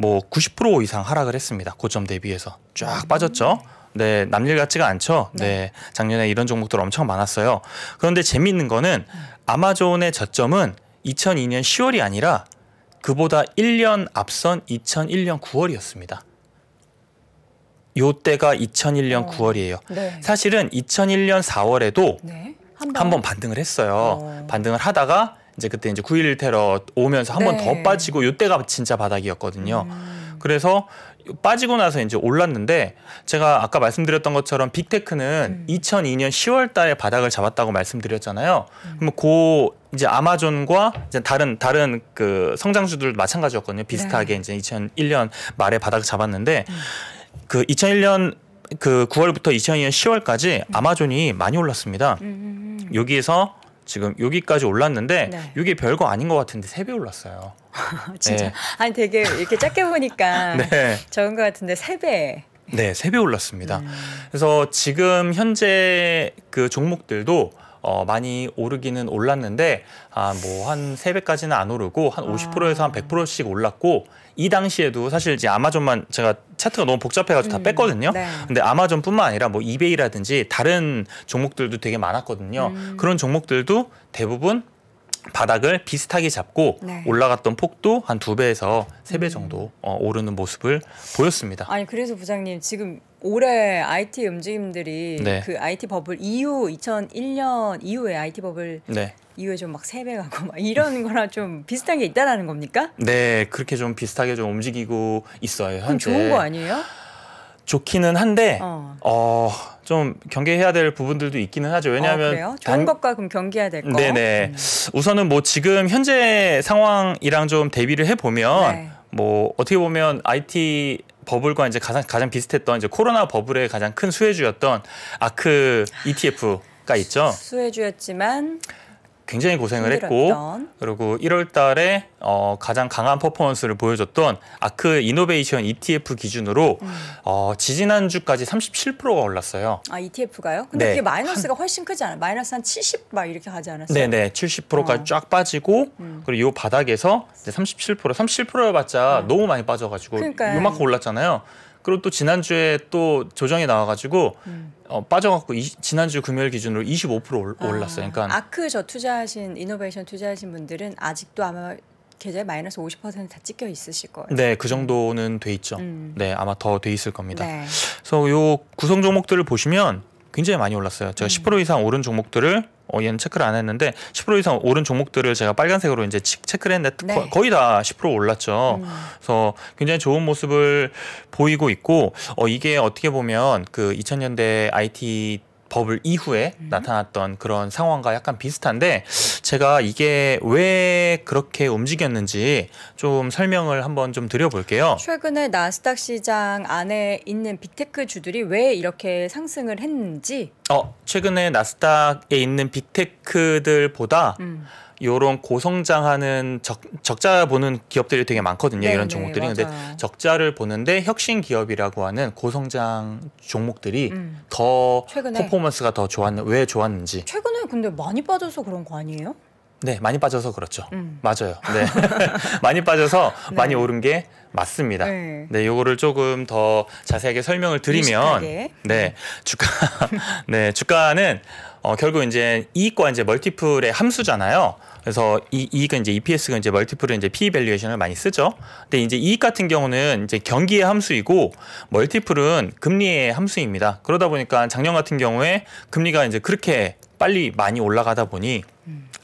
뭐90% 이상 하락을 했습니다. 고점 대비해서 쫙 빠졌죠. 네, 남일 같지가 않죠. 네. 네 작년에 이런 종목들 엄청 많았어요. 그런데 재미있는 거는 아마존의 저점은 2002년 10월이 아니라 그보다 1년 앞선 2001년 9월이었습니다. 요때가 2001년 어. 9월이에요. 네. 사실은 2001년 4월에도 네. 한번 반등을 했어요. 어. 반등을 하다가 이제 그때 이제 9일1 테러 오면서 한 번더 네. 빠지고 이때가 진짜 바닥이었거든요. 음. 그래서 빠지고 나서 이제 올랐는데 제가 아까 말씀드렸던 것처럼 빅테크는 음. 2002년 10월 달에 바닥을 잡았다고 말씀드렸잖아요. 음. 그럼 고 이제 아마존과 이제 다른 다른 그 성장주들 마찬가지였거든요. 네. 비슷하게 네. 이제 2001년 말에 바닥을 잡았는데 음. 그 2001년 그 9월부터 2002년 10월까지 음. 아마존이 많이 올랐습니다. 음, 음, 여기에서 지금 여기까지 올랐는데 네. 이게 별거 아닌 것 같은데 세배 올랐어요. [LAUGHS] 진짜 네. 아니 되게 이렇게 짧게 보니까 [LAUGHS] 네. 적은 것 같은데 세 배. 네, 세배 올랐습니다. 음. 그래서 지금 현재 그 종목들도 어, 많이 오르기는 올랐는데 아, 뭐한 세배까지는안 오르고 한 50%에서 아. 한 100%씩 올랐고 이 당시에도 사실 이제 아마존만 제가 차트가 너무 복잡해가지고 음. 다 뺐거든요. 네. 근데 아마존뿐만 아니라 뭐 이베이라든지 다른 종목들도 되게 많았거든요. 음. 그런 종목들도 대부분 바닥을 비슷하게 잡고 네. 올라갔던 폭도 한 두 배에서 세배 음. 정도 어, 오르는 모습을 보였습니다. 아니 그래서 부장님 지금 올해 IT 움직임들이 네. 그 IT 버블 이후 2001년 이후에 IT 버블 네. 이후에 좀 막 세배가고 막 이런 거랑 좀 비슷한 게 있다라는 겁니까? 네, 그렇게 좀 비슷하게 좀 움직이고 있어요. 현재. 좋은 거 아니에요? 좋기는 한데 어. 어. 좀 경계해야 될 부분들도 있기는 하죠. 왜냐하면 어, 좋은 단... 것과 그럼 경계해야 될 거. 네네. 음. 우선은 뭐 지금 현재 상황이랑 좀 대비를 해 보면 네. 뭐 어떻게 보면 IT 버블과 이제 가장 가장 비슷했던 이제 코로나 버블의 가장 큰 수혜주였던 아크 ETF가 있죠. 수혜주였지만 굉장히 고생을 힘들었던. 했고 그리고 1월 달에 어, 가장 강한 퍼포먼스를 보여줬던 아크 이노베이션 ETF 기준으로 음. 어, 지지난주까지 37%가 올랐어요. 아, ETF가요? 근데 네. 그게 마이너스가 훨씬 크지 않아요? 마이너스 한 70막 이렇게 하지 않았어요? 네네, 70%까지 어. 쫙 빠지고 음. 그리고 요 바닥에서 이제 37%, 37%여봤자 음. 너무 많이 빠져가지고 그러니까요. 요만큼 올랐잖아요. 그리고 또 지난주에 또 조정이 나와가지고 음. 어, 빠져갖고 이, 지난주 금요일 기준으로 25% 올랐어요. 아, 그러니까 아크 저 투자하신 이노베이션 투자하신 분들은 아직도 아마 계좌에 마이너스 50%다 찍혀 있으실 거예요. 네, 그 정도는 돼 있죠. 음. 네, 아마 더 돼 있을 겁니다. 네. 그래서 요 구성 종목들을 보시면 굉장히 많이 올랐어요. 제가 음. 10% 이상 오른 종목들을 어, 얘는 체크를 안 했는데 10% 이상 오른 종목들을 제가 빨간색으로 이제 체크를 했는데 네. 거의 다 10% 올랐죠. 음. 그래서 굉장히 좋은 모습을 보이고 있고 어, 이게 어떻게 보면 그 2000년대 IT 버블 이후에 음. 나타났던 그런 상황과 약간 비슷한데 제가 이게 왜 그렇게 움직였는지 좀 설명을 한번 좀 드려볼게요. 최근에 나스닥 시장 안에 있는 빅테크 주들이 왜 이렇게 상승을 했는지? 어, 최근에 나스닥에 있는 빅테크들보다 음. 요런 고성장하는 적, 적자 보는 기업들이 되게 많거든요. 네 이런 네, 종목들이. 맞 근데 적자를 보는데 혁신 기업이라고 하는 고성장 종목들이 음. 더 최근에. 퍼포먼스가 더 좋았는 왜 좋았는지. 최근에 근데 많이 빠져서 그런 거 아니에요? 네, 많이 빠져서 그렇죠. 음. 맞아요. 네. [LAUGHS] 많이 빠져서 네. 많이 오른 게 맞습니다. 네. 네, 요거를 조금 더 자세하게 설명을 드리면 네, 네, 주가 [LAUGHS] 네, 주가는 어, 결국 이제 이익과 이제 멀티플의 함수잖아요. 그래서 이 이익은 이제 EPS가 이제 멀티플은 이제 PE 밸류에이션을 많이 쓰죠. 근데 이제 이익 같은 경우는 이제 경기의 함수이고 멀티플은 금리의 함수입니다. 그러다 보니까 작년 같은 경우에 금리가 이제 그렇게 빨리 많이 올라가다 보니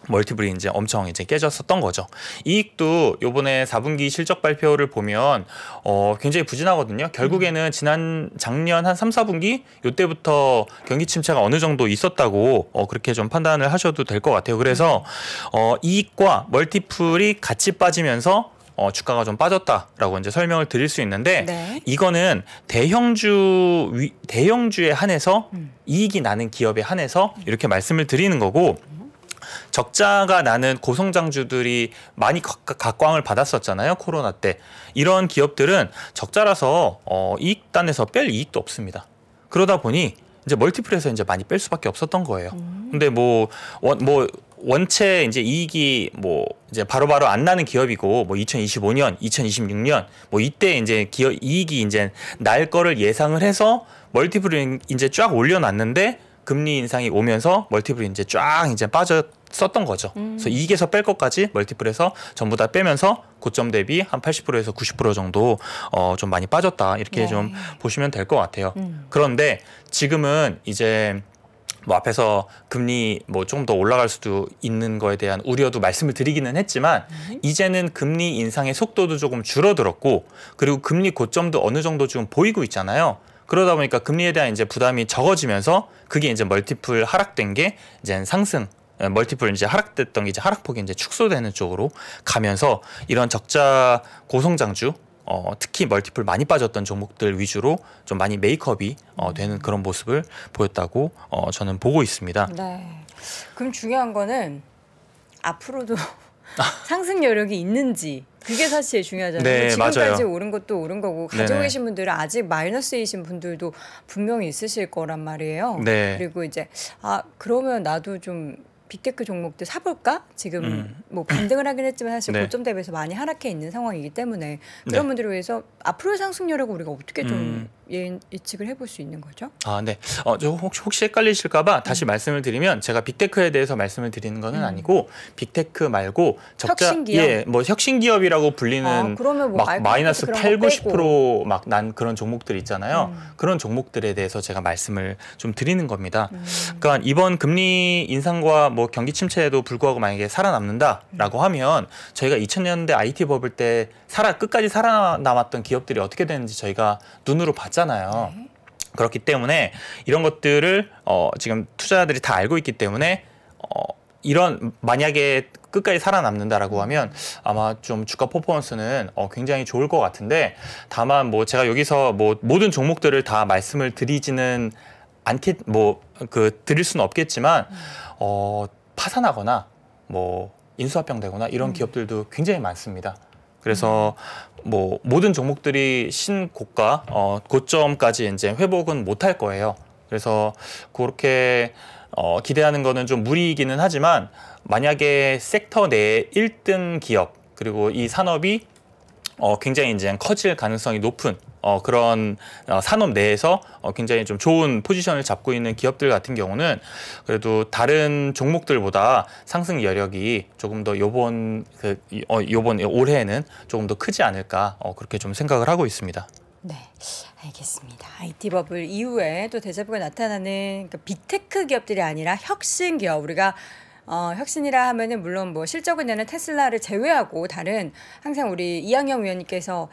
멀티블이 이제 엄청 이제 깨졌었던 거죠. 이익도 요번에 4분기 실적 발표를 보면 어 굉장히 부진하거든요. 결국에는 지난 작년 한 3, 4분기 요때부터 경기 침체가 어느 정도 있었다고 어 그렇게 좀 판단을 하셔도 될 것 같아요. 그래서 어 이익과 멀티플이 같이 빠지면서 어, 주가가 좀 빠졌다라고 이제 설명을 드릴 수 있는데 네. 이거는 대형주 위, 대형주에 한해서 음. 이익이 나는 기업에 한해서 이렇게 말씀을 드리는 거고 음. 적자가 나는 고성장주들이 많이 각광을 받았었잖아요. 코로나 때. 이런 기업들은 적자라서 어, 이익단에서 뺄 이익도 없습니다. 그러다 보니 이제 멀티플에서 이제 많이 뺄 수밖에 없었던 거예요. 음. 근데 뭐, 원, 뭐, 원체 이제 이익이 뭐 이제 바로바로 바로 안 나는 기업이고 뭐 2025년, 2026년 뭐 이때 이제 기업 이익이 이제 날 거를 예상을 해서 멀티플을 이제 쫙 올려놨는데 금리 인상이 오면서 멀티플이 이제 쫙 이제 빠졌었던 거죠. 음. 그래서 이익에서 뺄 것까지 멀티플에서 전부 다 빼면서 고점 대비 한 80%에서 90% 정도 어, 좀 많이 빠졌다 이렇게 네. 좀 보시면 될 것 같아요. 음. 그런데 지금은 이제 뭐 앞에서 금리 뭐 조금 더 올라갈 수도 있는 거에 대한 우려도 말씀을 드리기는 했지만 음. 이제는 금리 인상의 속도도 조금 줄어들었고 그리고 금리 고점도 어느 정도 지금 보이고 있잖아요. 그러다 보니까 금리에 대한 이제 부담이 적어지면서 그게 이제 멀티플 하락된 게 이제 상승 예, 멀티플 이제 하락됐던 게 이제 하락폭이 이제 축소되는 쪽으로 가면서 이런 적자 고성장주 어, 특히 멀티플 많이 빠졌던 종목들 위주로 좀 많이 메이크업이 어, 되는 그런 모습을 보였다고 어, 저는 보고 있습니다. 네. 그럼 중요한 거는 앞으로도 [LAUGHS] 상승 여력이 있는지 그게 사실 중요하잖아요. 네, 지금까지 맞아요. 오른 것도 오른 거고 네, 가지고 네. 계신 분들은 아직 마이너스이신 분들도 분명히 있으실 거란 말이에요. 네. 그리고 이제 아 그러면 나도 좀 빅테크 종목들 사볼까? 지금 음. 뭐 반등을 하긴 했지만 사실 네. 고점 대비해서 많이 하락해 있는 상황이기 때문에 그런 네. 분들을 위해서 앞으로의 상승여력을 우리가 어떻게 좀 음. 예측을 해볼 수 있는 거죠? 아, 네. 어, 저 혹시, 혹시 헷갈리실까봐 다시 음. 말씀을 드리면 제가 빅테크에 대해서 말씀을 드리는 것 음. 아니고 빅테크 말고 적자 혁신기업? 예, 뭐 혁신 기업이라고 불리는 아, 뭐막 마이너스 8, 90%막 난 그런 종목들 있잖아요. 음. 그런 종목들에 대해서 제가 말씀을 좀 드리는 겁니다. 음. 그러니까 이번 금리 인상과 뭐 경기 침체에도 불구하고 만약에 살아남는다라고 하면 저희가 2000년대 IT 버블 때 살아 끝까지 살아남았던 기업들이 어떻게 되는지 저희가 눈으로 봤 낮잖아요. 네. 그렇기 때문에 이런 것들을 어, 지금 투자자들이 다 알고 있기 때문에 어, 이런 만약에 끝까지 살아남는다라고 하면 아마 좀 주가 퍼포먼스는 어, 굉장히 좋을 것 같은데 다만 뭐 제가 여기서 뭐 모든 종목들을 다 말씀을 드리지는 않겠 뭐 그 드릴 수는 없겠지만 어, 파산하거나 뭐 인수합병되거나 이런 음. 기업들도 굉장히 많습니다. 그래서 음. 뭐 모든 종목들이 신고가 어, 고점까지 이제 회복은 못할 거예요. 그래서 그렇게 어, 기대하는 거는 좀 무리이기는 하지만 만약에 섹터 내 1등 기업 그리고 이 산업이 어, 굉장히 이제 커질 가능성이 높은 어, 그런 어, 산업 내에서 어, 굉장히 좀 좋은 포지션을 잡고 있는 기업들 같은 경우는 그래도 다른 종목들보다 상승 여력이 조금 더 요번 그 어, 요번 올해에는 조금 더 크지 않을까 어, 그렇게 좀 생각을 하고 있습니다. 네, 알겠습니다. IT 버블 이후에 또 대자부가 나타나는 그러니까 빅테크 기업들이 아니라 혁신 기업 우리가 어, 혁신이라 하면은 물론 뭐실적은 내는 테슬라를 제외하고 다른 항상 우리 이양영 위원님께서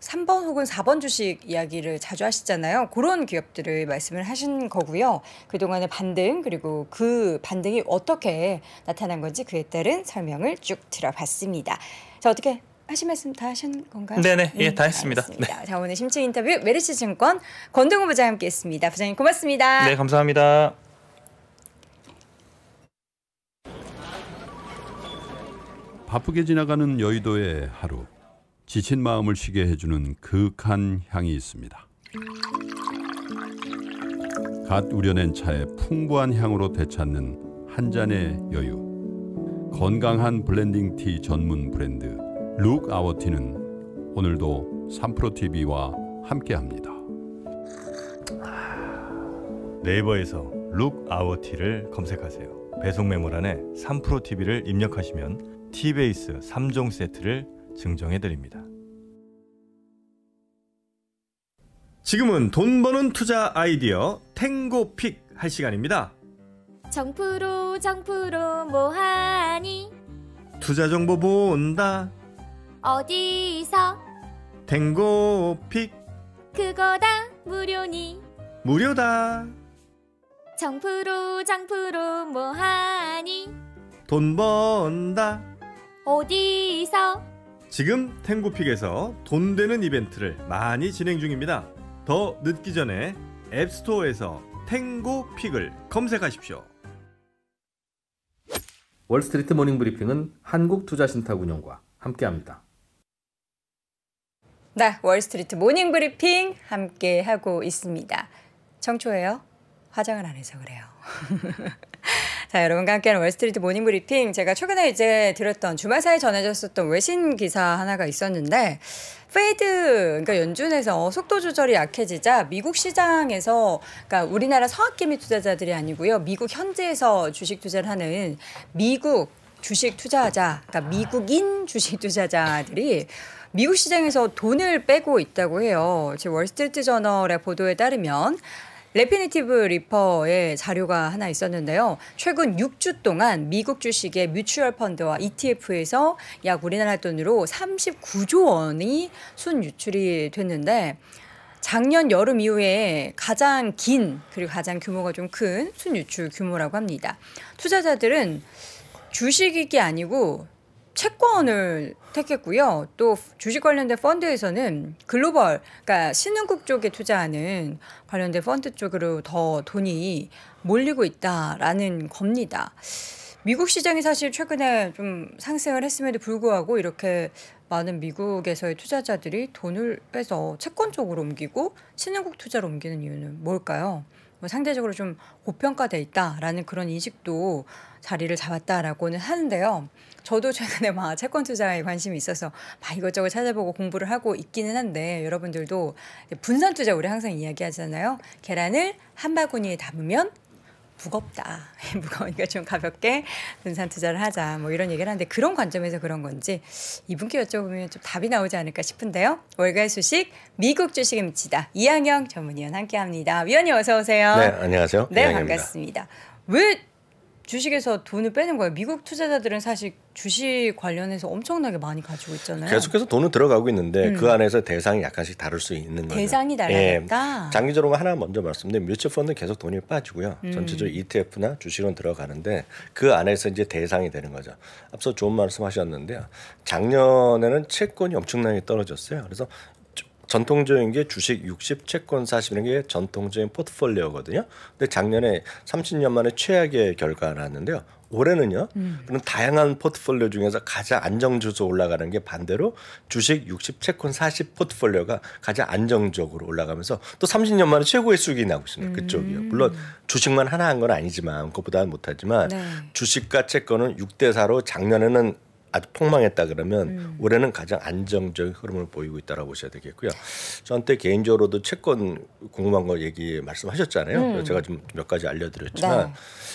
3번 혹은 4번 주식 이야기를 자주 하시잖아요. 그런 기업들을 말씀을 하신 거고요. 그동안의 반등 그리고 그 반등이 어떻게 나타난 건지 그에 따른 설명을 쭉 들어봤습니다. 자 어떻게 하신 말씀 다 하신 건가요? 네네 음, 예, 예다 네, 했습니다. 알습니다 네. 자 오늘 심층 인터뷰 메르시 증권 권동우 부장 함께했습니다. 부장님 고맙습니다. 네 감사합니다. 바쁘게 지나가는 여의도의 하루. 지친 마음을 쉬게 해주는 극한 향이 있습니다. 갓 우려낸 차의 풍부한 향으로 되찾는 한 잔의 여유. 건강한 블렌딩 티 전문 브랜드 룩 아워티는 오늘도 삼프로 TV와 함께합니다. 네이버에서 룩 아워티를 검색하세요. 배송 메모란에 삼프로 TV를 입력하시면 티베이스 3종 세트를 증정해 드립니다. 지금은 돈 버는 투자 아이디어 탱고픽 할 시간입니다. 정프로 정프로 뭐하니? 투자 정보 본다. 뭐 어디서? 탱고픽. 그거다 무료니. 무료다. 정프로 정프로 뭐하니? 돈 번다. 어디서? 지금 탱고픽에서 돈 되는 이벤트를 많이 진행 중입니다. 더 늦기 전에 앱스토어에서 탱고픽을 검색하십시오. 월스트리트 모닝브리핑은 한국투자신탁운용과 함께합니다. 네, 월스트리트 모닝브리핑 함께하고 있습니다. 정초예요. 화장을 안 해서 그래요. [LAUGHS] 자, 여러분과 함께하는 월스트리트 모닝 브리핑. 제가 최근에 이제 들었던 주말 사이 에 전해졌었던 외신 기사 하나가 있었는데 페이드 그러니까 연준에서 속도 조절이 약해지자 미국 시장에서 그러니까 우리나라 성학개미 투자자들이 아니고요. 미국 현지에서 주식 투자를 하는 미국 주식 투자자, 그러니까 미국인 주식 투자자들이 미국 시장에서 돈을 빼고 있다고 해요. 지금 월스트리트 저널의 보도에 따르면 레피니티브 리퍼의 자료가 하나 있었는데요. 최근 6주 동안 미국 주식의 뮤추얼 펀드와 ETF에서 약 우리나라 돈으로 39조 원이 순유출이 됐는데 작년 여름 이후에 가장 긴 그리고 가장 규모가 좀 큰 순유출 규모라고 합니다. 투자자들은 주식이 아니고 채권을 택했고요. 또 주식 관련된 펀드에서는 글로벌, 그러니까 신흥국 쪽에 투자하는 관련된 펀드 쪽으로 더 돈이 몰리고 있다라는 겁니다. 미국 시장이 사실 최근에 좀 상승을 했음에도 불구하고 이렇게 많은 미국에서의 투자자들이 돈을 빼서 채권 쪽으로 옮기고 신흥국 투자로 옮기는 이유는 뭘까요? 뭐 상대적으로 좀 고평가돼 있다라는 그런 인식도 자리를 잡았다라고는 하는데요. 저도 최근에 막 채권 투자에 관심이 있어서 막 이것저것 찾아보고 공부를 하고 있기는 한데 여러분들도 분산 투자 우리 항상 이야기하잖아요. 계란을 한 바구니에 담으면 무겁다. [LAUGHS] 무거우니까 좀 가볍게 분산 투자를 하자. 뭐 이런 얘기를 하는데 그런 관점에서 그런 건지 이분께 여쭤보면 좀 답이 나오지 않을까 싶은데요. 월가의 소식 미국 주식에 미치다. 이항영 전문위원 함께합니다. 위원님 어서 오세요. 네, 안녕하세요. 네, 이항영입니다. 반갑습니다. 왜 주식에서 돈을 빼는 거예요. 미국 투자자들은 사실 주식 관련해서 엄청나게 많이 가지고 있잖아요. 계속해서 돈은 들어가고 있는데 그 음. 그 안에서 대상이 약간씩 다를 수 있는 거예요. 대상이 다르니까. 예, 장기적으로 하나 먼저 말씀드리면 뮤츠펀드 계속 돈이 빠지고요. 음. 전체적으로 ETF나 주식은 들어가는데 그 안에서 이제 대상이 되는 거죠. 앞서 좋은 말씀하셨는데요. 작년에는 채권이 엄청나게 떨어졌어요. 그래서 전통적인 게 주식 60, 채권 40이라는 게 전통적인 포트폴리오거든요. 근데 작년에 30년 만에 최악의 결과라는데요. 올해는요. 음. 그런 다양한 포트폴리오 중에서 가장 안정적으로 올라가는 게 반대로 주식 60, 채권 40 포트폴리오가 가장 안정적으로 올라가면서 또 30년 만에 최고의 수익이 나고 있습니다. 음. 그쪽이요. 물론 주식만 하나 한 건 아니지만 그것보다는 못하지만 네. 주식과 채권은 6대 4로 작년에는 아주 폭망했다 그러면 음. 올해는 가장 안정적인 흐름을 보이고 있다라고 보셔야 되겠고요. 저한테 개인적으로도 채권 궁금한 거 얘기 말씀하셨잖아요. 음. 제가 좀 몇 가지 알려드렸지만 네.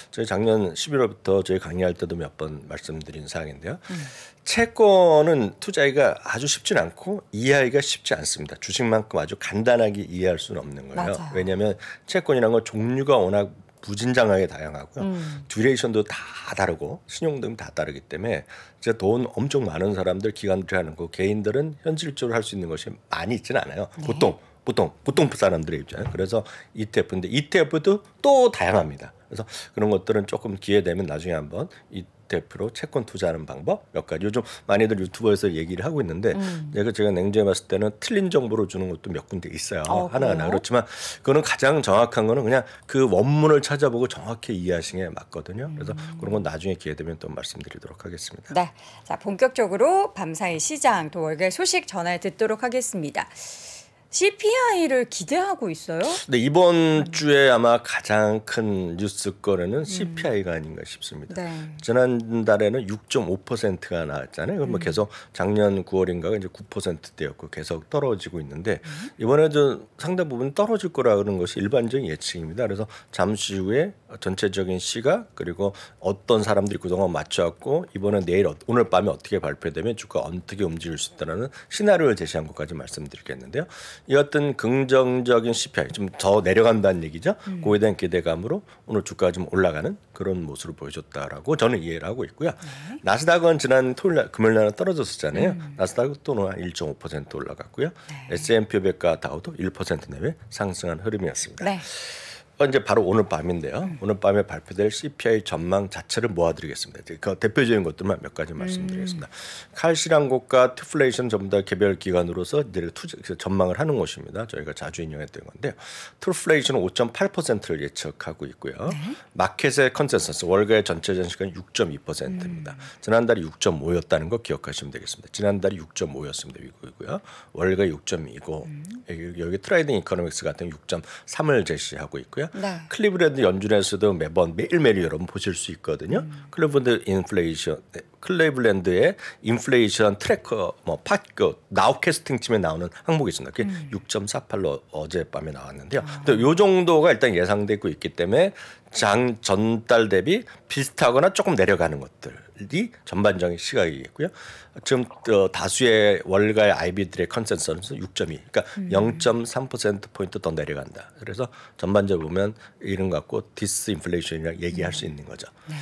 저희 작년 11월부터 저희 강의할 때도 몇 번 말씀드린 사항인데요. 음. 채권은 투자하기가 아주 쉽진 않고 이해하기가 쉽지 않습니다. 주식만큼 아주 간단하게 이해할 수는 없는 거예요. 맞아요. 왜냐하면 채권이라는 건 종류가 워낙 부진장하게 다양하고요. 음. 듀레이션도 다 다르고 신용 등다 다르기 때문에 진짜 돈 엄청 많은 사람들 기간 제하는 거 개인들은 현실적으로 할 수 있는 것이 많이 있지는 않아요. 네. 보통 보통 보통 사람들의 입장에 그래서 ETF인데 ETF도 또 다양합니다. 그래서 그런 것들은 조금 기회 되면 나중에 한번 이 대표로 채권 투자하는 방법 몇 가지 요즘 많이들 유튜버에서 얘기를 하고 있는데 음. 내 제가 제가 냉정해 봤을 때는 틀린 정보를 주는 것도 몇 군데 있어요 어, 하나하나 그 그렇지만 그거는 가장 정확한 거는 그냥 그 원문을 찾아보고 정확히 이해하시는 게 맞거든요 그래서 음. 그런 건 나중에 기회 되면 또 말씀드리도록 하겠습니다 네, 자 본격적으로 밤사이 시장 또 월계 소식 전해 듣도록 하겠습니다. CPI를 기대하고 있어요? 네, 이번 주에 아마 가장 큰 뉴스 거래는 CPI가 아닌가 싶습니다. 네. 지난달에는 6.5%가 나왔잖아요. 그럼 음. 계속 작년 9월인가가 이제 9%대였고 계속 떨어지고 있는데 이번에도 상당 부분 떨어질 거라 그런 것이 일반적인 예측입니다. 그래서 잠시 후에 전체적인 시각 그리고 어떤 사람들이 그동안 맞춰왔고 이번에 내일 어, 오늘 밤에 어떻게 발표되면 주가 어떻게 움직일 수 있다는 라 시나리오를 제시한 것까지 말씀드리겠는데요. 이 같은 긍정적인 CPI 좀 더 내려간다는 얘기죠. 음. 그에 대한 기대감으로 오늘 주가가 좀 올라가는 그런 모습을 보여줬다라고 저는 이해를 하고 있고요. 네. 나스닥은 지난 토요일 날 금요일 날 떨어졌었잖아요. 음. 나스닥은 또한1.5% 올라갔고요. 네. S&P 500과 다우도 1% 내외 상승한 흐름이었습니다. 네. 번째 바로 오늘 밤인데요. 오늘 밤에 발표될 CPI 전망 자체를 모아드리겠습니다. 그 대표적인 것들만 몇 가지 말씀드리겠습니다. 음. 칼시란 고가, 트플레이션 전부 다 개별 기관으로서 이들 투자 그 전망을 하는 것입니다. 저희가 자주 인용했던 건데 트플레이션은 5.8%를 예측하고 있고요. 네? 마켓의 컨센서스 월가의 전체 전시가는 6.2%입니다. 음. 지난달에 6.5였다는 거 기억하시면 되겠습니다. 지난달에 6.5였습니다. 미국이고요. 월가 6.2고 음. 여기 트라이딩 이코노믹스 같은 6.3을 제시하고 있고요. 네. 클리브랜드 연준에서도 매번 매일매일 여러분 보실 수 있거든요. 음. 클리브랜드 인플레이션 클리브랜드의 인플레이션 트래커 뭐팟크 나우캐스팅 팀에 나오는 항목이 있습니다. 그게 음. 6.48로 어젯밤에 나왔는데요. 아. 근데 요 정도가 일단 예상되고 있기 때문에 장 전달 대비 비슷하거나 조금 내려가는 것들 시이 전반적인 시각이겠고요. 지금 어, 다수의 월가의 IB들의 컨센서스는 6.2. 그러니까 음. 0.3% 포인트 더 내려간다. 그래서 전반적으로 보면 이런 것 같고 디스인플레이션이랑 얘기할 수 네. 있는 거죠. 네.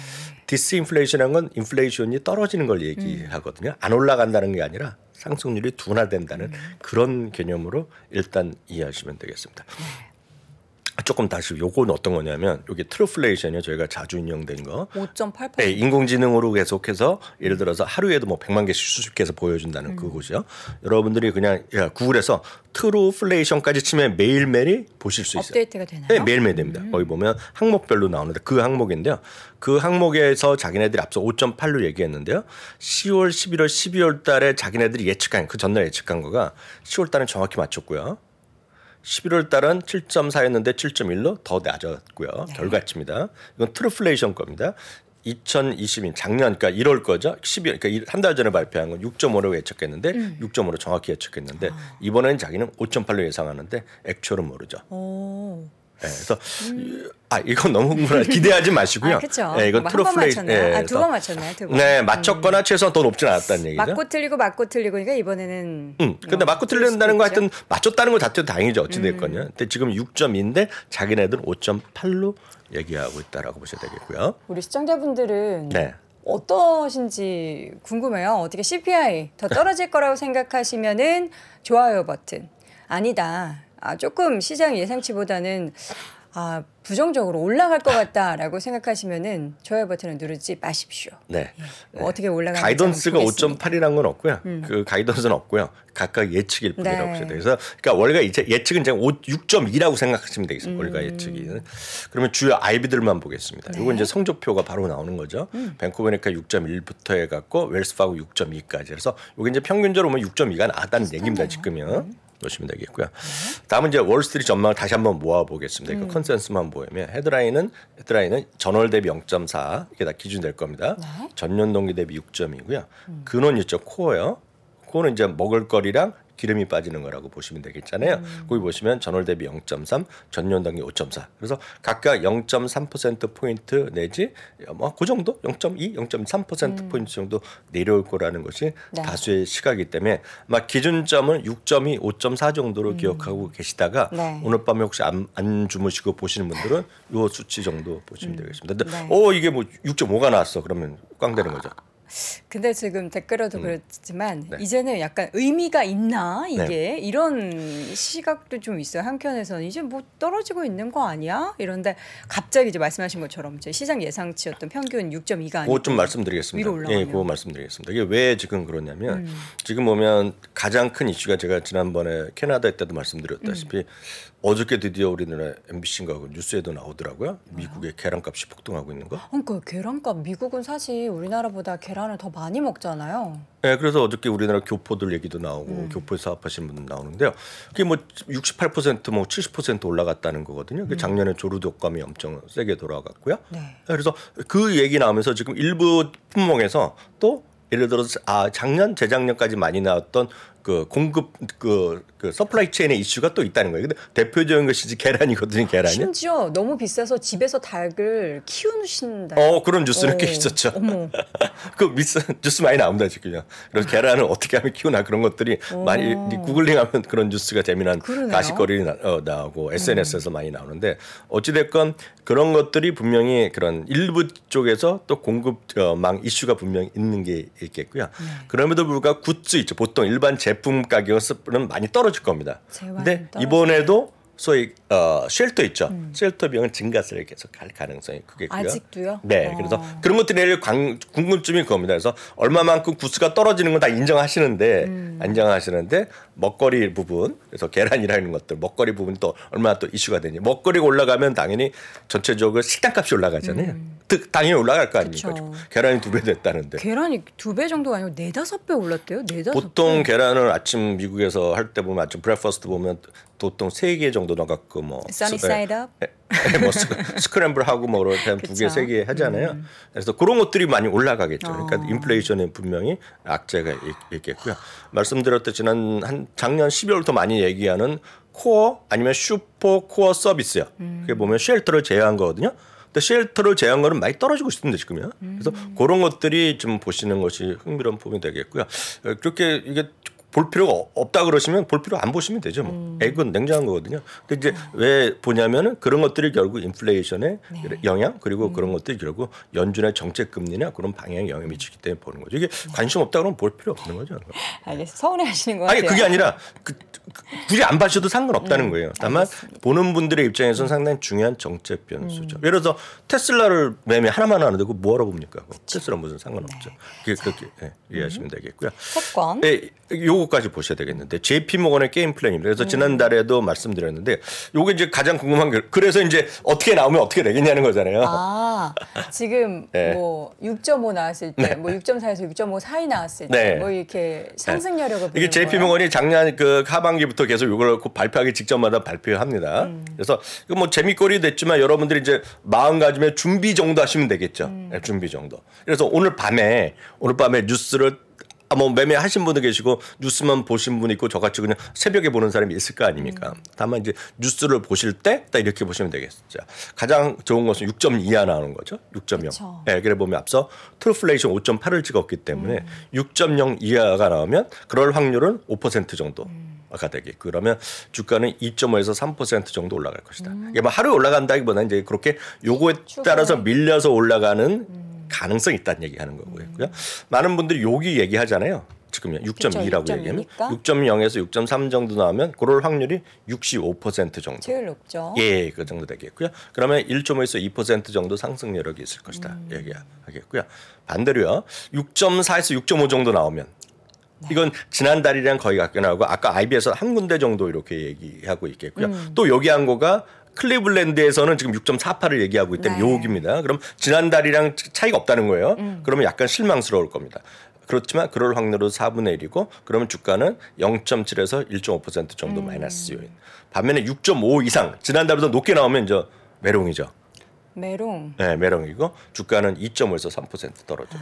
디스인플레이션이란 건 인플레이션이 떨어지는 걸 얘기하거든요. 음. 안 올라간다는 게 아니라 상승률이 둔화된다는 음. 그런 개념으로 일단 이해하시면 되겠습니다. 네. 아, 조금 다시 요건 어떤 거냐면 요게 트루플레이션이요. 저희가 자주 인용된 거. 5 8 네, 인공지능으로 계속해서 예를 들어서 하루에도 뭐 100만 개씩 수집해서 보여준다는 음. 그거죠. 여러분들이 그냥 야, 구글에서 트루플레이션까지 치면 매일매일 보실 수 있어요. 업데이트가 되나요? 네, 매일매일 됩니다. 음. 거기 보면 항목별로 나오는데 그 항목인데요. 그 항목에서 자기네들이 앞서 5.8로 얘기했는데요. 10월, 11월, 12월 달에 자기네들이 예측한 그 전날 예측한 거가 10월 달은 정확히 맞췄고요. 11월 달은 7.4였는데 7.1로 더 낮았고요. 네. 결과치입니다. 이건 트루플레이션 겁니다. 2020인 작년 그러니까 1월 거죠. 12월 그러니까 한달 전에 발표한 건 6.5로 예측했는데 음. 6.5로 정확히 예측했는데 아. 이번에는 자기는 5.8로 예상하는데 액추얼 모르죠. 오. 네, 그래서 음. 아 이건 너무 흥분하 기대하지 마시고요. 아, 그렇죠. 네, 이건 프로플레이. 네, 예, 아, 두번 맞췄나요? 두 번. 네, 음. 맞췄거나 음. 최소한 더 높진 않았다는 얘기죠. 맞고 틀리고 맞고 틀리고 그러니까 이번에는. 음, 뭐 근데 맞고 틀린다는 거 하여튼 맞췄다는 걸 다쳐도 다행이죠. 어찌 됐건요. 음. 근데 지금 6점인데 자기네들 5.8로 얘기하고 있다라고 보셔야 되겠고요. 우리 시청자분들은 네. 어떠신지 궁금해요. 어떻게 CPI 더 떨어질 거라고 생각하시면은 좋아요 버튼. 아니다. 아, 조금 시장 예상치보다는 아, 부정적으로 올라갈 것 같다라고 생각하시면은 좋아요 버튼을 누르지 마십시오. 네. 예. 뭐 어떻게 네. 올라가 가이던스가 5 8이란건 없고요. 음. 그 가이던스는 없고요. 각각 예측일 네. 뿐이라고 네. 보시면 돼서 그러니까 월가 이제 예측은 제가 6.2라고 생각하시면 되겠습니다. 음. 월가 예측이. 그러면 주요 아이비들만 보겠습니다. 네. 이건 이제 성적표가 바로 나오는 거죠. 음. 벤쿠버니까 6.1부터 해갖고 웰스파고 6.2까지. 그래서 이게 이제 평균적으로 보면 6.2가 나왔다는 얘기입니다. 지금은 음. 놓으시면 되겠고요. 다음은 이제 월스트리트 전망을 다시 한번 모아보겠습니다. 음. 그 컨센서만 보면 이 헤드라인은 헤드라인은 전월 대비 0.4 이게 다 기준 될 겁니다. 네? 전년 동기 대비 6점이고요. 음. 근원 유적 코어요. 코어는 이제 먹을거리랑 기름이 빠지는 거라고 보시면 되겠잖아요. 음. 거기 보시면 전월 대비 0.3, 전년 당기 5.4. 그래서 각각 0.3% 포인트 내지 뭐그 정도 0.2, 0.3% 음. 포인트 정도 내려올 거라는 것이 네. 다수의 시각이기 때문에 막 기준점은 6.2, 5.4 정도로 음. 기억하고 계시다가 네. 오늘 밤에 혹시 안, 안 주무시고 보시는 분들은 요 수치 정도 보시면 음. 되겠습니다. 근데 네. 어 이게 뭐 6.5가 나왔어. 그러면 꽝 되는 거죠. 근데 지금 댓글에도 음. 그렇지만 네. 이제는 약간 의미가 있나 이게 네. 이런 시각도 좀 있어요. 한켠에서는 이제 뭐 떨어지고 있는 거 아니야? 이런데 갑자기 이제 말씀하신 것처럼 제 시장 예상치였던 평균 6.2가 아니고 좀 말씀드리겠습니다. 위로 올라가면. 예, 그거 말씀드리겠습니다. 이게 왜 지금 그러냐면 음. 지금 보면 가장 큰 이슈가 제가 지난번에 캐나다 때도 말씀드렸다시피 음. 어저께 드디어 우리나라 MBC인가 그 뉴스에도 나오더라고요. 미국의 계란값이 폭등하고 있는 거. 그러니까 계란값 미국은 사실 우리나라보다 계란을 더 많이 먹잖아요. 네, 그래서 어저께 우리나라 교포들 얘기도 나오고 음. 교포 사업하시는 분들 나오는데요. 그게 뭐 68%뭐 70% 올라갔다는 거거든요. 그 작년에 조류독감이 엄청 세게 돌아갔고요. 네. 그래서 그 얘기 나오면서 지금 일부 품목에서 또 예를 들어서 아 작년 재작년까지 많이 나왔던 그 공급 그그 서플라이 체인의 이슈가 또 있다는 거예요. 근데 대표적인 것이 계란이거든요, 계란이. 심지어 너무 비싸서 집에서 닭을 키우신다. 어, 그런 뉴스는 꽤 있었죠. [LAUGHS] 그 미스, 뉴스 많이 나옵니다, 지금. 그래서 계란을 어떻게 하면 키우나 그런 것들이 오. 많이 구글링하면 그런 뉴스가 재미난 가식거리 나, 어, 나오고 SNS에서 음. 많이 나오는데 어찌됐건 그런 것들이 분명히 그런 일부 쪽에서 또 공급망 어, 이슈가 분명히 있는 게 있겠고요. 음. 그럼에도 불구하고 굿즈 있죠. 보통 일반 제품 가격은 많이 떨어져 떨어질 겁니다. 재활 근데 떨어지네. 이번에도 소위 어, 쉘터 있죠. 음. 쉘터 비용은 증가세를 계속 갈 가능성이 크겠고요. 아직도요? 네. 어. 그래서 그런 것들에 광, 궁금증이 그겁니다. 그래서 얼마만큼 구스가 떨어지는 건 다 인정하시는데 음. 인정하시는데 먹거리 부분 그래서 계란이라는 것들 먹거리 부분 또 얼마나 또 이슈가 되니 먹거리가 올라가면 당연히 전체적으로 식단값이 올라가잖아요. 음. 당연히 올라갈 거 아닙니까? 그쵸. 계란이 두 배 됐다는데. 계란이 두 배 정도가 아니고 네다섯 배 올랐대요. 네다섯. 보통 배. 계란을 아침 미국에서 할 때 보면 아침 브렉퍼스트 보면 보통 세 개 정도나 갖고 뭐 써니 사이드 업, 뭐 [LAUGHS] 스크램블 하고 뭐 그런 두개 세 개 하잖아요. 음. 그래서 그런 것들이 많이 올라가겠죠. 어. 그러니까 인플레이션에 분명히 악재가 있겠고요. 말씀드렸듯 지난 한 작년 12월부터 많이 얘기하는 코어 아니면 슈퍼 코어 서비스요. 음. 그게 보면 쉘터를 제외한 거거든요. 근데 쉘터를 제한 외 거는 많이 떨어지고 싶은데 지금요. 그래서 음. 그런 것들이 좀 보시는 것이 흥미로운 부분이 되겠고요. 어, 그렇게 이게 볼 필요가 없다 그러시면 볼 필요 안 보시면 되죠. 뭐. 음. 액은 냉정한 거거든요. 근데 이제 음. 왜 보냐면은 그런 것들이 결국 인플레이션의 네. 영향 그리고 음. 그런 것들이 결국 연준의 정책 금리나 그런 방향에 영향을 미치기 때문에 보는 거죠. 이게 음. 관심 없다 그러면 볼 필요 없는 거죠. 알겠어. 서운해 하시는 거예요. 아니, 그게 아니라 그, 그, 굳이 안 봐셔도 상관없다는 음, 거예요. 다만 알겠습니다. 보는 분들의 입장에선 음. 상당히 중요한 정책 변수죠. 예를 들어서 테슬라를 매매 하나만 하는데 그거 뭐하러 봅니까? 테슬라 무슨 상관없죠. 네. 그게 그렇게 예, 이해하시면 되겠고요. 채권. 네, 요 요거까지 보셔야 되겠는데 JP 모건의 게임 플랜입니다. 그래서 지난달에도 말씀드렸는데 요게 이제 가장 궁금한 게 그래서 이제 어떻게 나오면 어떻게 되겠냐는 거잖아요. 아, 지금 [LAUGHS] 네. 뭐6.5 나왔을 때, 네. 6.4에서 뭐 6.5 사이 나왔을 때, 네. 뭐 이렇게 상승 여력을 이게 JP 모건이 작년 그 하반기부터 계속 요걸 발표하기 직전마다 발표합니다. 음. 그래서 이거 뭐 재미거리 됐지만 여러분들이 이제 마음가짐에 준비 정도 하시면 되겠죠. 음. 예, 준비 정도. 그래서 오늘 밤에 오늘 밤에 뉴스를 아, 뭐 매매하신 분도 계시고 뉴스만 보신 분 있고 저같이 그냥 새벽에 보는 사람이 있을 거 아닙니까? 음. 다만 이제 뉴스를 보실 때 딱 이렇게 보시면 되겠습니다 가장 좋은 것은 6점 이하 나오는 거죠. 6.0. 예, 네, 그래 보면 앞서 트루플레이션 5.8을 찍었기 때문에 음. 6.0 이하가 나오면 그럴 확률은 5% 정도. 음. 아까 되게 그러면 주가는 2.5에서 3% 정도 올라갈 것이다. 음. 이게 뭐 하루에 올라간다기보다는 이제 그렇게 요거에 따라서 밀려서 올라가는 음. 가능성이 있다는 얘기하는 거고요. 음. 많은 분들이 여기 얘기하잖아요. 지금 6.2라고 얘기하면 6.0에서 6.3 정도 나오면 그럴 확률이 65% 정도. 제일 높죠. 예, 그 정도 되겠고요. 그러면 1.5에서 2% 정도 상승 여력이 있을 것이다 음. 얘기하겠고요. 반대로요. 6.4에서 6.5 정도 나오면 네. 이건 지난달이랑 거의 같긴 하고 아까 IB에서 한 군데 정도 이렇게 얘기하고 있겠고요. 음. 또 여기 한 거가 클리블랜드에서는 지금 6.48을 얘기하고 있다때 네. 요기입니다 그럼 지난달이랑 차이가 없다는 거예요. 음. 그러면 약간 실망스러울 겁니다. 그렇지만 그럴 확률은 4분의 1이고 그러면 주가는 0.7에서 1.5% 정도 음. 마이너스 요인. 반면에 6.5 이상 지난달보다 높게 나오면 이제 메롱이죠. 메롱. 네, 메롱이고 주가는 2.5에서 3% 떨어져요.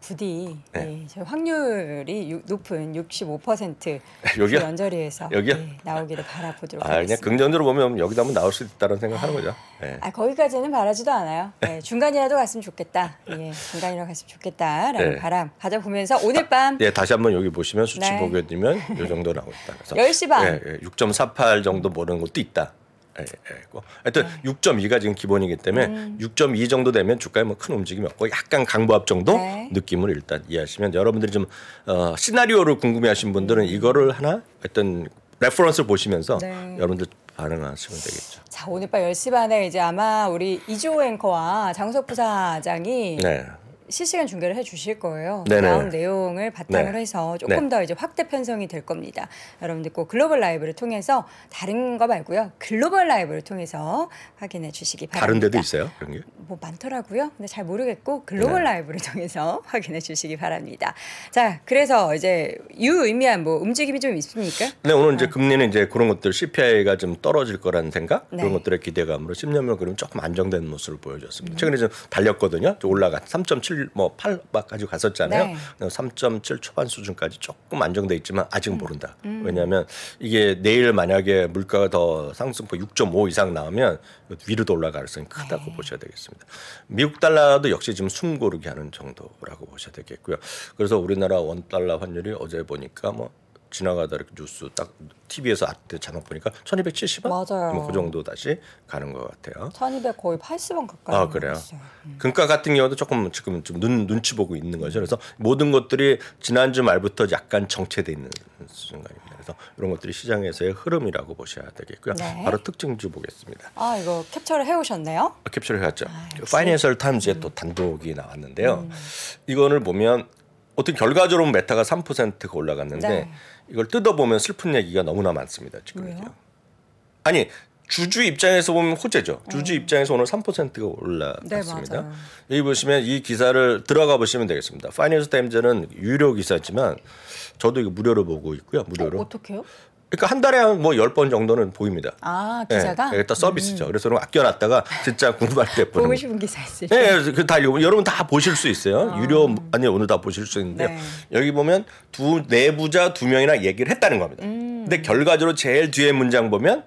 부디 네. 예, 확률이 유, 높은 65% 여기가, 연절이에서 여기가? 예, 나오기를 바라보도록 아, 하겠습니다. 그냥 긍정적으로 보면 여기다 한번 나올 수 있다는 생각하는 거죠. 예. 아, 거기까지는 바라지도 않아요. 네. 예, 중간이라도 갔으면 좋겠다. 예, 중간이라도 갔으면 좋겠다라는 예. 바람 가져보면서 오늘 아, 밤 예, 다시 한번 여기 보시면 수치 네. 보게 되면 이 정도 나오고 있다. 10시 반 예, 6.48 예, 정도 모르는 것도 있다. 예, 예. 하여튼 네. 음. 6.2가 지금 기본이기 때문에 음. 6.2 정도 되면 주가에 뭐 큰 움직임이 없고 약간 강보합 정도 네. 느낌을 일단 이해하시면 여러분들이 좀 어, 시나리오를 궁금해하신 분들은 음. 이거를 하나 어떤 레퍼런스를 보시면서 네. 여러분들 반응하시면 되겠죠. 자 오늘 밤 10시 반에 이제 아마 우리 이주호 앵커와 장석 부사장이 네. 실시간 중계를 해주실 거예요. 그 네네. 나온 내용을 바탕으로 네. 해서 조금 네. 더 이제 확대 편성이 될 겁니다. 여러분들 꼭 글로벌 라이브를 통해서 다른 거 말고요. 글로벌 라이브를 통해서 확인해 주시기 바랍니다. 다른 데도 있어요? 그런 게? 뭐 많더라고요. 근데 잘 모르겠고 글로벌 네. 라이브를 통해서 [LAUGHS] 확인해 주시기 바랍니다. 자, 그래서 이제 유의미한 뭐 움직임이 좀 있습니까? 네, 오늘 이제 아. 금리는 이제 그런 것들 CPI가 좀 떨어질 거라는 생각 네. 그런 것들의 기대감으로 10년면 그러면 조금 안정된 모습을 보여줬습니다. 네. 최근에 좀 달렸거든요. 올라가 3.7 7뭐8 까지 갔었잖아요. 네. 3.7 초반 수준까지 조금 안정돼 있지만 아직 음. 모른다. 음. 왜냐하면 이게 내일 만약에 물가가 더 상승폭 6.5 이상 나오면 위로도 올라갈 가능성이 크다고 네. 보셔야 되겠습니다. 미국 달러도 역시 지금 숨 고르게 하는 정도라고 보셔야 되겠고요. 그래서 우리나라 원 달러 환율이 어제 보니까 뭐 지나가다 이렇게 뉴스 딱 TV에서 아트 자막 보니까 1270원? 뭐 맞아요. 그 정도 다시 가는 것 같아요. 1200 거의 80원 가까이. 아, 그래요. 음. 금가 같은 경우도 조금 지금 좀 눈, 눈치 보고 있는 거죠. 그래서 모든 것들이 지난주 말부터 약간 정체돼 있는 순간입니다. 그래서 이런 것들이 시장에서의 흐름이라고 보셔야 되겠고요. 네. 바로 특징주 보겠습니다. 아, 이거 캡처를 해 오셨네요? 아, 캡처를 해왔죠. 파이낸셜 아, 타임즈에 음. 또 단독이 나왔는데요. 음. 이거를 보면 어떻 결과적으로 메타가 3%가 올라갔는데 네. 이걸 뜯어보면 슬픈 얘기가 너무나 많습니다. 지금 왜요? 아니 주주 입장에서 보면 호재죠. 어. 주주 어. 입장에서 오늘 3%가 올라갔습니다. 네, 여기 보시면 이 기사를 들어가 보시면 되겠습니다. 파이낸스 타임즈는 유료 기사지만 저도 이거 무료로 보고 있고요. 무료로. 어, 어떻게요? 그러니까 한 달에 한 뭐 열 번 정도는 보입니다. 아 기사가? 예, 일단 서비스죠. 음. 그래서 그럼 아껴놨다가 진짜 궁금할 때 보는. 보고 싶은 기사 있으요 네, 예, 그다 읽어 여러분 다 보실 수 있어요. 아. 유료 아니 오늘 다 보실 수 있는데 네. 여기 보면 두 내부자 네 두명이나 얘기를 했다는 겁니다. 음. 근데 결과적으로 제일 뒤에 문장 보면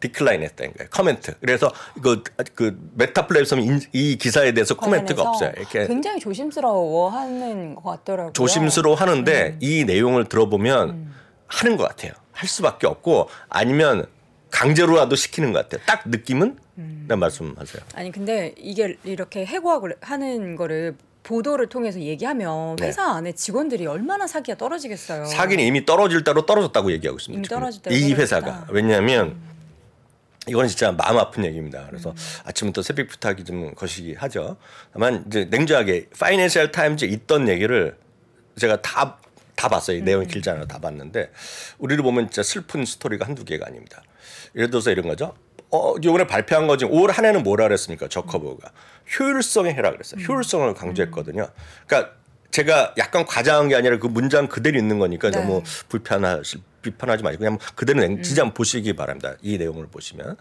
디클라인했다는 거예요. 커멘트. 그래서 그, 그 메타 플랫폼 이 기사에 대해서 커멘트가 없어요. 이렇게 굉장히 조심스러워하는 것 같더라고요. 조심스러워하는데 음. 이 내용을 들어보면 음. 하는 것 같아요. 할 수밖에 없고 아니면 강제로라도 시키는 것 같아요. 딱 느낌은 음. 말씀하세요. 아니 근데 이게 이렇게 해고하고 하는 거를 보도를 통해서 얘기하면 네. 회사 네. 안에 직원들이 얼마나 사기가 떨어지겠어요. 사기는 이미 떨어질 대로 떨어졌다고 얘기하고 있습니다. 이미 떨어질 대로 이 회사가 왜냐하면 음. 이건 진짜 마음 아픈 얘기입니다. 그래서 음. 아침부터 새벽부터 하기 좀 거시기 하죠. 다만 이제 냉정하게 파이낸셜 타임즈에 있던 얘기를 제가 다다 봤어요. 음. 내용이 길지 않아요. 다 봤는데 우리를 보면 진짜 슬픈 스토리가 한두 개가 아닙니다. 예를 들어서 이런 거죠. 어, 이번에 발표한 거 중에 한 해는 뭐라 그랬습니까? 저커버가. 효율성의 해라 그랬어요. 음. 효율성을 강조했거든요. 음. 그러니까 제가 약간 과장한 게 아니라 그 문장 그대로 있는 거니까 네. 너무 뭐 불편하실 비판하지 마시고 그냥 그대로 냉지장 음. 보시기 바랍니다. 이 내용을 보시면.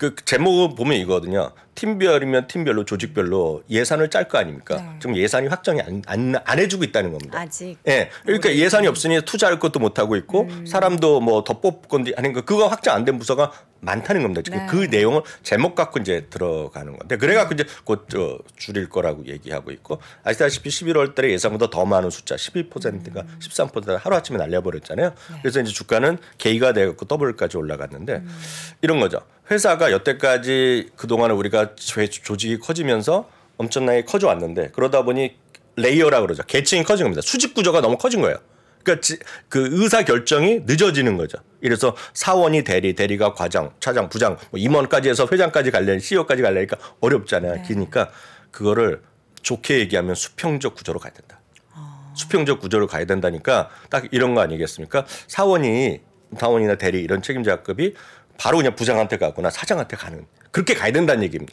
그 제목을 보면 이거거든요. 팀별이면 팀별로 조직별로 예산을 짤 거 아닙니까? 네. 지금 예산이 확정이 안, 안, 안, 해주고 있다는 겁니다. 아직. 예. 네. 그러니까 예산이 없으니 투자할 것도 못 하고 있고 음. 사람도 뭐 더 뽑건디 아닌가 그거 확정 안 된 부서가 많다는 겁니다. 그 네. 그 내용을 제목 갖고 이제 들어가는 건데 그래갖고 이제 곧저 어, 줄일 거라고 얘기하고 있고 아시다시피 11월달에 예상보다 더 많은 숫자 12%가 음. 13%를 하루 아침에 날려버렸잖아요. 네. 그래서 이제 주가는 개이가 돼갖고 더블까지 올라갔는데 음. 이런 거죠. 회사가 여태까지 그 동안에 우리가 조직이 커지면서 엄청나게 커져왔는데 그러다 보니 레이어라 그러죠. 계층이 커진 겁니다. 수직 구조가 너무 커진 거예요. 그러니까 그 의사 결정이 늦어지는 거죠. 이래서 사원이 대리, 대리가 과장, 차장, 부장, 뭐 임원까지 해서 회장까지 갈려니 CEO까지 갈려니까 어렵잖아요. 네. 그러니까 그거를 좋게 얘기하면 수평적 구조로 가야 된다. 어. 수평적 구조로 가야 된다니까 딱 이런 거 아니겠습니까? 사원이 사원이나 대리 이런 책임자급이 바로 그냥 부장한테 가거나 사장한테 가는 그렇게 가야 된다는 얘기입니다.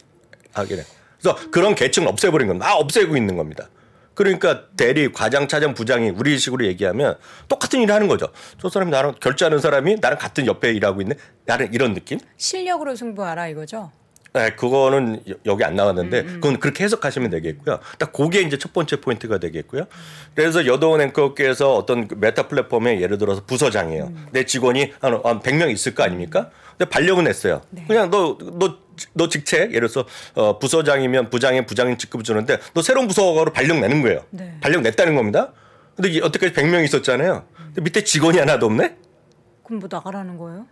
아, 그래. 그래서 그런 계층을 없애버린 겁니다. 아, 없애고 있는 겁니다. 그러니까 대리, 과장, 차장, 부장이 우리 식으로 얘기하면 똑같은 일을 하는 거죠. 저 사람이 나랑 결제하는 사람이 나랑 같은 옆에 일하고 있네. 나는 이런 느낌? 실력으로 승부하라 이거죠. 네, 그거는 여기 안 나왔는데 음. 그건 그렇게 해석하시면 되겠고요. 딱 그게 이제 첫 번째 포인트가 되겠고요. 그래서 여도원 앵커께서 어떤 그 메타 플랫폼에 예를 들어서 부서장이에요. 음. 내 직원이 한 100명 있을 거 아닙니까? 근데 반려은 했어요. 네. 그냥 너너 너 직책 예를 들어서 어, 부서장이면 부장에 부장인 직급을 주는데 너 새로운 부서로 발령 내는 거예요. 네. 발령 냈다는 겁니다. 근데 여태까지 100명 있었잖아요. 근데 밑에 직원이 하나도 없네? 그럼 뭐 나가라는 거예요?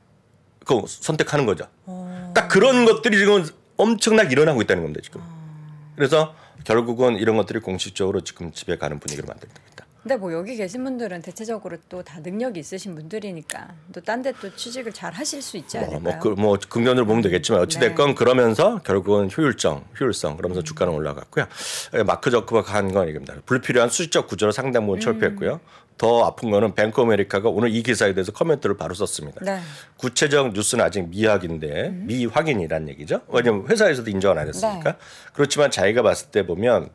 그 선택하는 거죠. 어... 딱 그런 것들이 지금 엄청나게 일어나고 있다는 겁니다, 지금. 어... 그래서 결국은 이런 것들이 공식적으로 지금 집에 가는 분위기를 만든다. 들 근데 뭐 여기 계신 분들은 대체적으로 또 다 능력이 있으신 분들이니까 또 딴 데 또 취직을 잘 하실 수 있지 않을까요? 뭐, 뭐, 그, 뭐 긍면으로 보면 되겠지만 어찌됐건 네. 그러면서 결국은 효율성, 효율성 그러면서 주가는 올라갔고요. 예, 마크 저크버가 한건 이겁니다. 불필요한 수직적 구조로 상당 부분 철폐했고요. 음. 더 아픈 거는 뱅크 오메리카가 오늘 이 기사에 대해서 커멘트를 바로 썼습니다. 네. 구체적 뉴스는 아직 미확인데 음. 미확인이란 얘기죠. 왜냐하면 회사에서도 인정을 안 했으니까. 네. 그렇지만 자기가 봤을 때 보면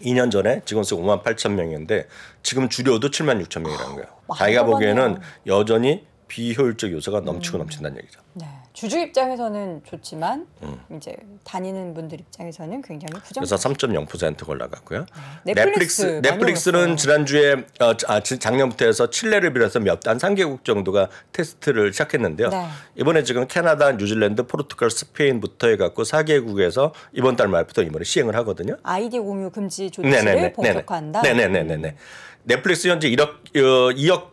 2년 전에 직원 수 5만 8천 명이었는데 지금 줄여도 7만 6천 명이라는 거예요. 아, 자기가 보기에는 여전히 비효율적 요소가 넘치고 음. 넘친다는 얘기죠. 네, 주주 입장에서는 좋지만 음. 이제 다니는 분들 입장에서는 굉장히 부정. 그래서 3.0% 올라갔고요. 네. 넷플릭스 넷플릭스 는 지난주에 어, 아, 작년부터 해서 칠레를 비롯해서 몇단 3개국 정도가 테스트를 시작했는데요. 네. 이번에 지금 캐나다, 뉴질랜드, 포르투갈, 스페인부터 해갖고 4개국에서 이번 달 말부터 이번에 시행을 하거든요. 아이디 공유 금지 조치를 네네네. 네, 네, 네, 본격화한다. 네네네네. 넷플릭스 현재 1억 어, 2억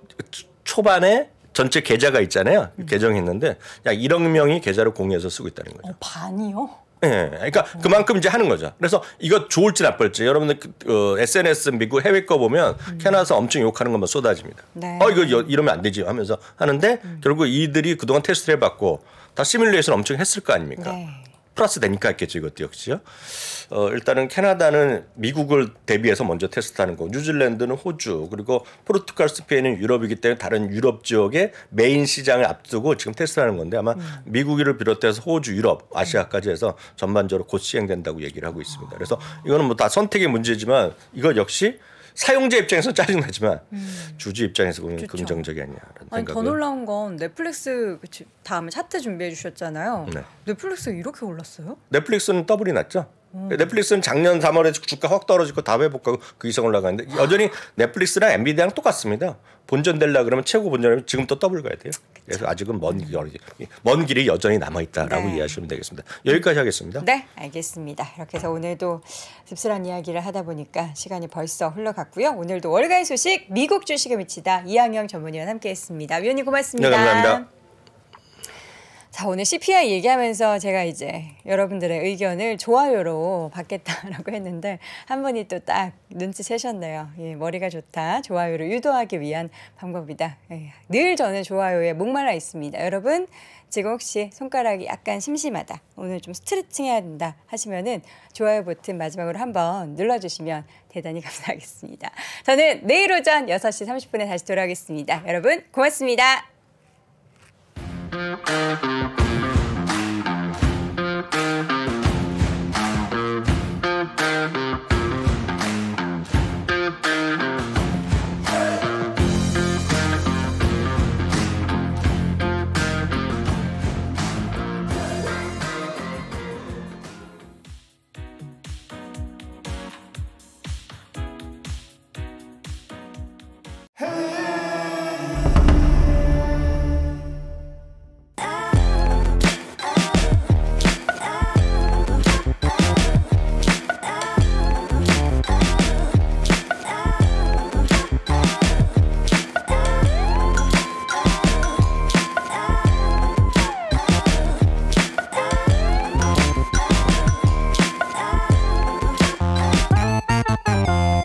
초반에 전체 계좌가 있잖아요. 음. 계정했는데약 1억 명이 계좌를 공유해서 쓰고 있다는 거죠. 어, 반이요? 예. 네, 그러니까 음. 그만큼 이제 하는 거죠. 그래서 이거 좋을지 나쁠지 여러분들 그, 어, SNS 미국 해외 거 보면 음. 캐나다에서 엄청 욕하는 것만 쏟아집니다. 네. 어 이거 여, 이러면 안 되지 하면서 하는데 음. 결국 이들이 그동안 테스트를 해봤고 다 시뮬레이션 엄청 했을 거 아닙니까? 네. 플러스 되니까 있겠죠 이것도 역시요. 어, 일단은 캐나다는 미국을 대비해서 먼저 테스트하는 거, 뉴질랜드는 호주, 그리고 포르투갈, 스페인은 유럽이기 때문에 다른 유럽 지역의 메인 시장을 앞두고 지금 테스트하는 건데 아마 음. 미국이를 비롯해서 호주, 유럽, 아시아까지 해서 전반적으로 곧 시행된다고 얘기를 하고 있습니다. 그래서 이거는 뭐 다 선택의 문제지만 이거 역시 사용자 입장에서 짜증나지만 음. 주주 입장에서 보면 그죠 긍정적이 아니야라는 아니, 생각더 놀라운 건 넷플릭스 그치, 다음에 차트 준비해 주셨잖아요. 네. 넷플릭스 이렇게 올랐어요? 넷플릭스는 더블이 났죠. 음. 넷플릭스는 작년 3월에 주가 확 떨어지고 다음 에 볼까 그 이상 올라가는데 여전히 넷플릭스랑 엔비디아랑 똑같습니다. 본전 될라 그러면 최고 본전이면 지금 또 더블 가야 돼요. 그래서 아직은 먼 길이 먼 길이 여전히 남아 있다라고 네. 이해하시면 되겠습니다. 여기까지 하겠습니다. 네, 알겠습니다. 이렇게 해서 오늘도 씁쓸한 이야기를 하다 보니까 시간이 벌써 흘러갔고요. 오늘도 월가 소식 미국 주식에 미치다 이항영 전문위원 함께했습니다. 위원님 고맙습니다. 네, 감사합니다. 자, 오늘 CPI 얘기하면서 제가 이제 여러분들의 의견을 좋아요로 받겠다라고 [LAUGHS] 했는데 한 분이 또 딱 눈치채셨네요. 예, 머리가 좋다. 좋아요를 유도하기 위한 방법이다. 예, 늘 저는 좋아요에 목말라 있습니다. 여러분, 지금 혹시 손가락이 약간 심심하다. 오늘 좀 스트레칭 해야 된다 하시면은 좋아요 버튼 마지막으로 한번 눌러주시면 대단히 [LAUGHS] 감사하겠습니다. 저는 내일 오전 6시 30분에 다시 돌아오겠습니다. 여러분, 고맙습니다. Música